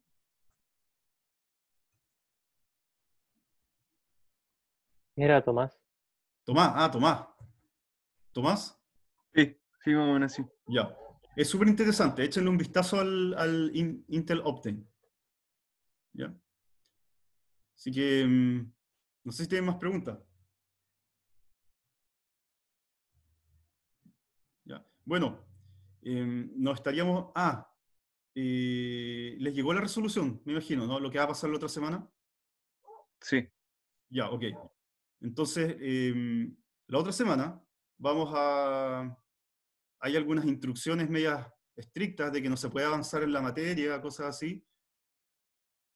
Mira, Tomás. Tomás, ah, Tomás. ¿Tomás? Sí, sí, Ya. Es súper interesante. Échenle un vistazo al, Intel Optane. ¿Ya? Así que, mm, no sé si tienen más preguntas. ¿Ya? Bueno, em, nos estaríamos... Ah, eh, les llegó la resolución, me imagino, ¿no? Lo que va a pasar la otra semana. Sí. Ya, ok. Entonces, em, la otra semana vamos a hay algunas instrucciones medias estrictas de que no se puede avanzar en la materia, cosas así,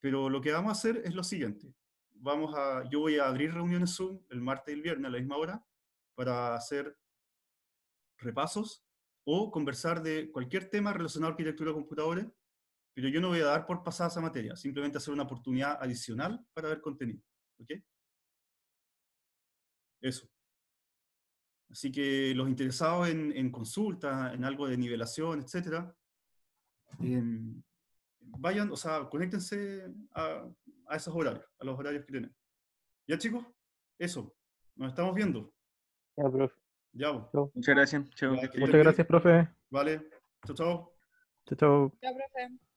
pero lo que vamos a hacer es lo siguiente. Vamos a, yo voy a abrir reuniones Zoom el martes y el viernes a la misma hora para hacer repasos o conversar de cualquier tema relacionado a arquitectura de computadores, pero yo no voy a dar por pasada esa materia, simplemente hacer una oportunidad adicional para ver contenido. ¿Ok? Eso. Así que los interesados en, en consulta, en algo de nivelación, etcétera, em, vayan, o sea, conéctense a, esos horarios, a los horarios que tienen. ¿Ya, chicos? Eso. Nos estamos viendo. Ya, profe. Ya, Muchas gracias. Muchas gracias, profe. Vale. Chao, chao. Chao, chao. Chao, profe.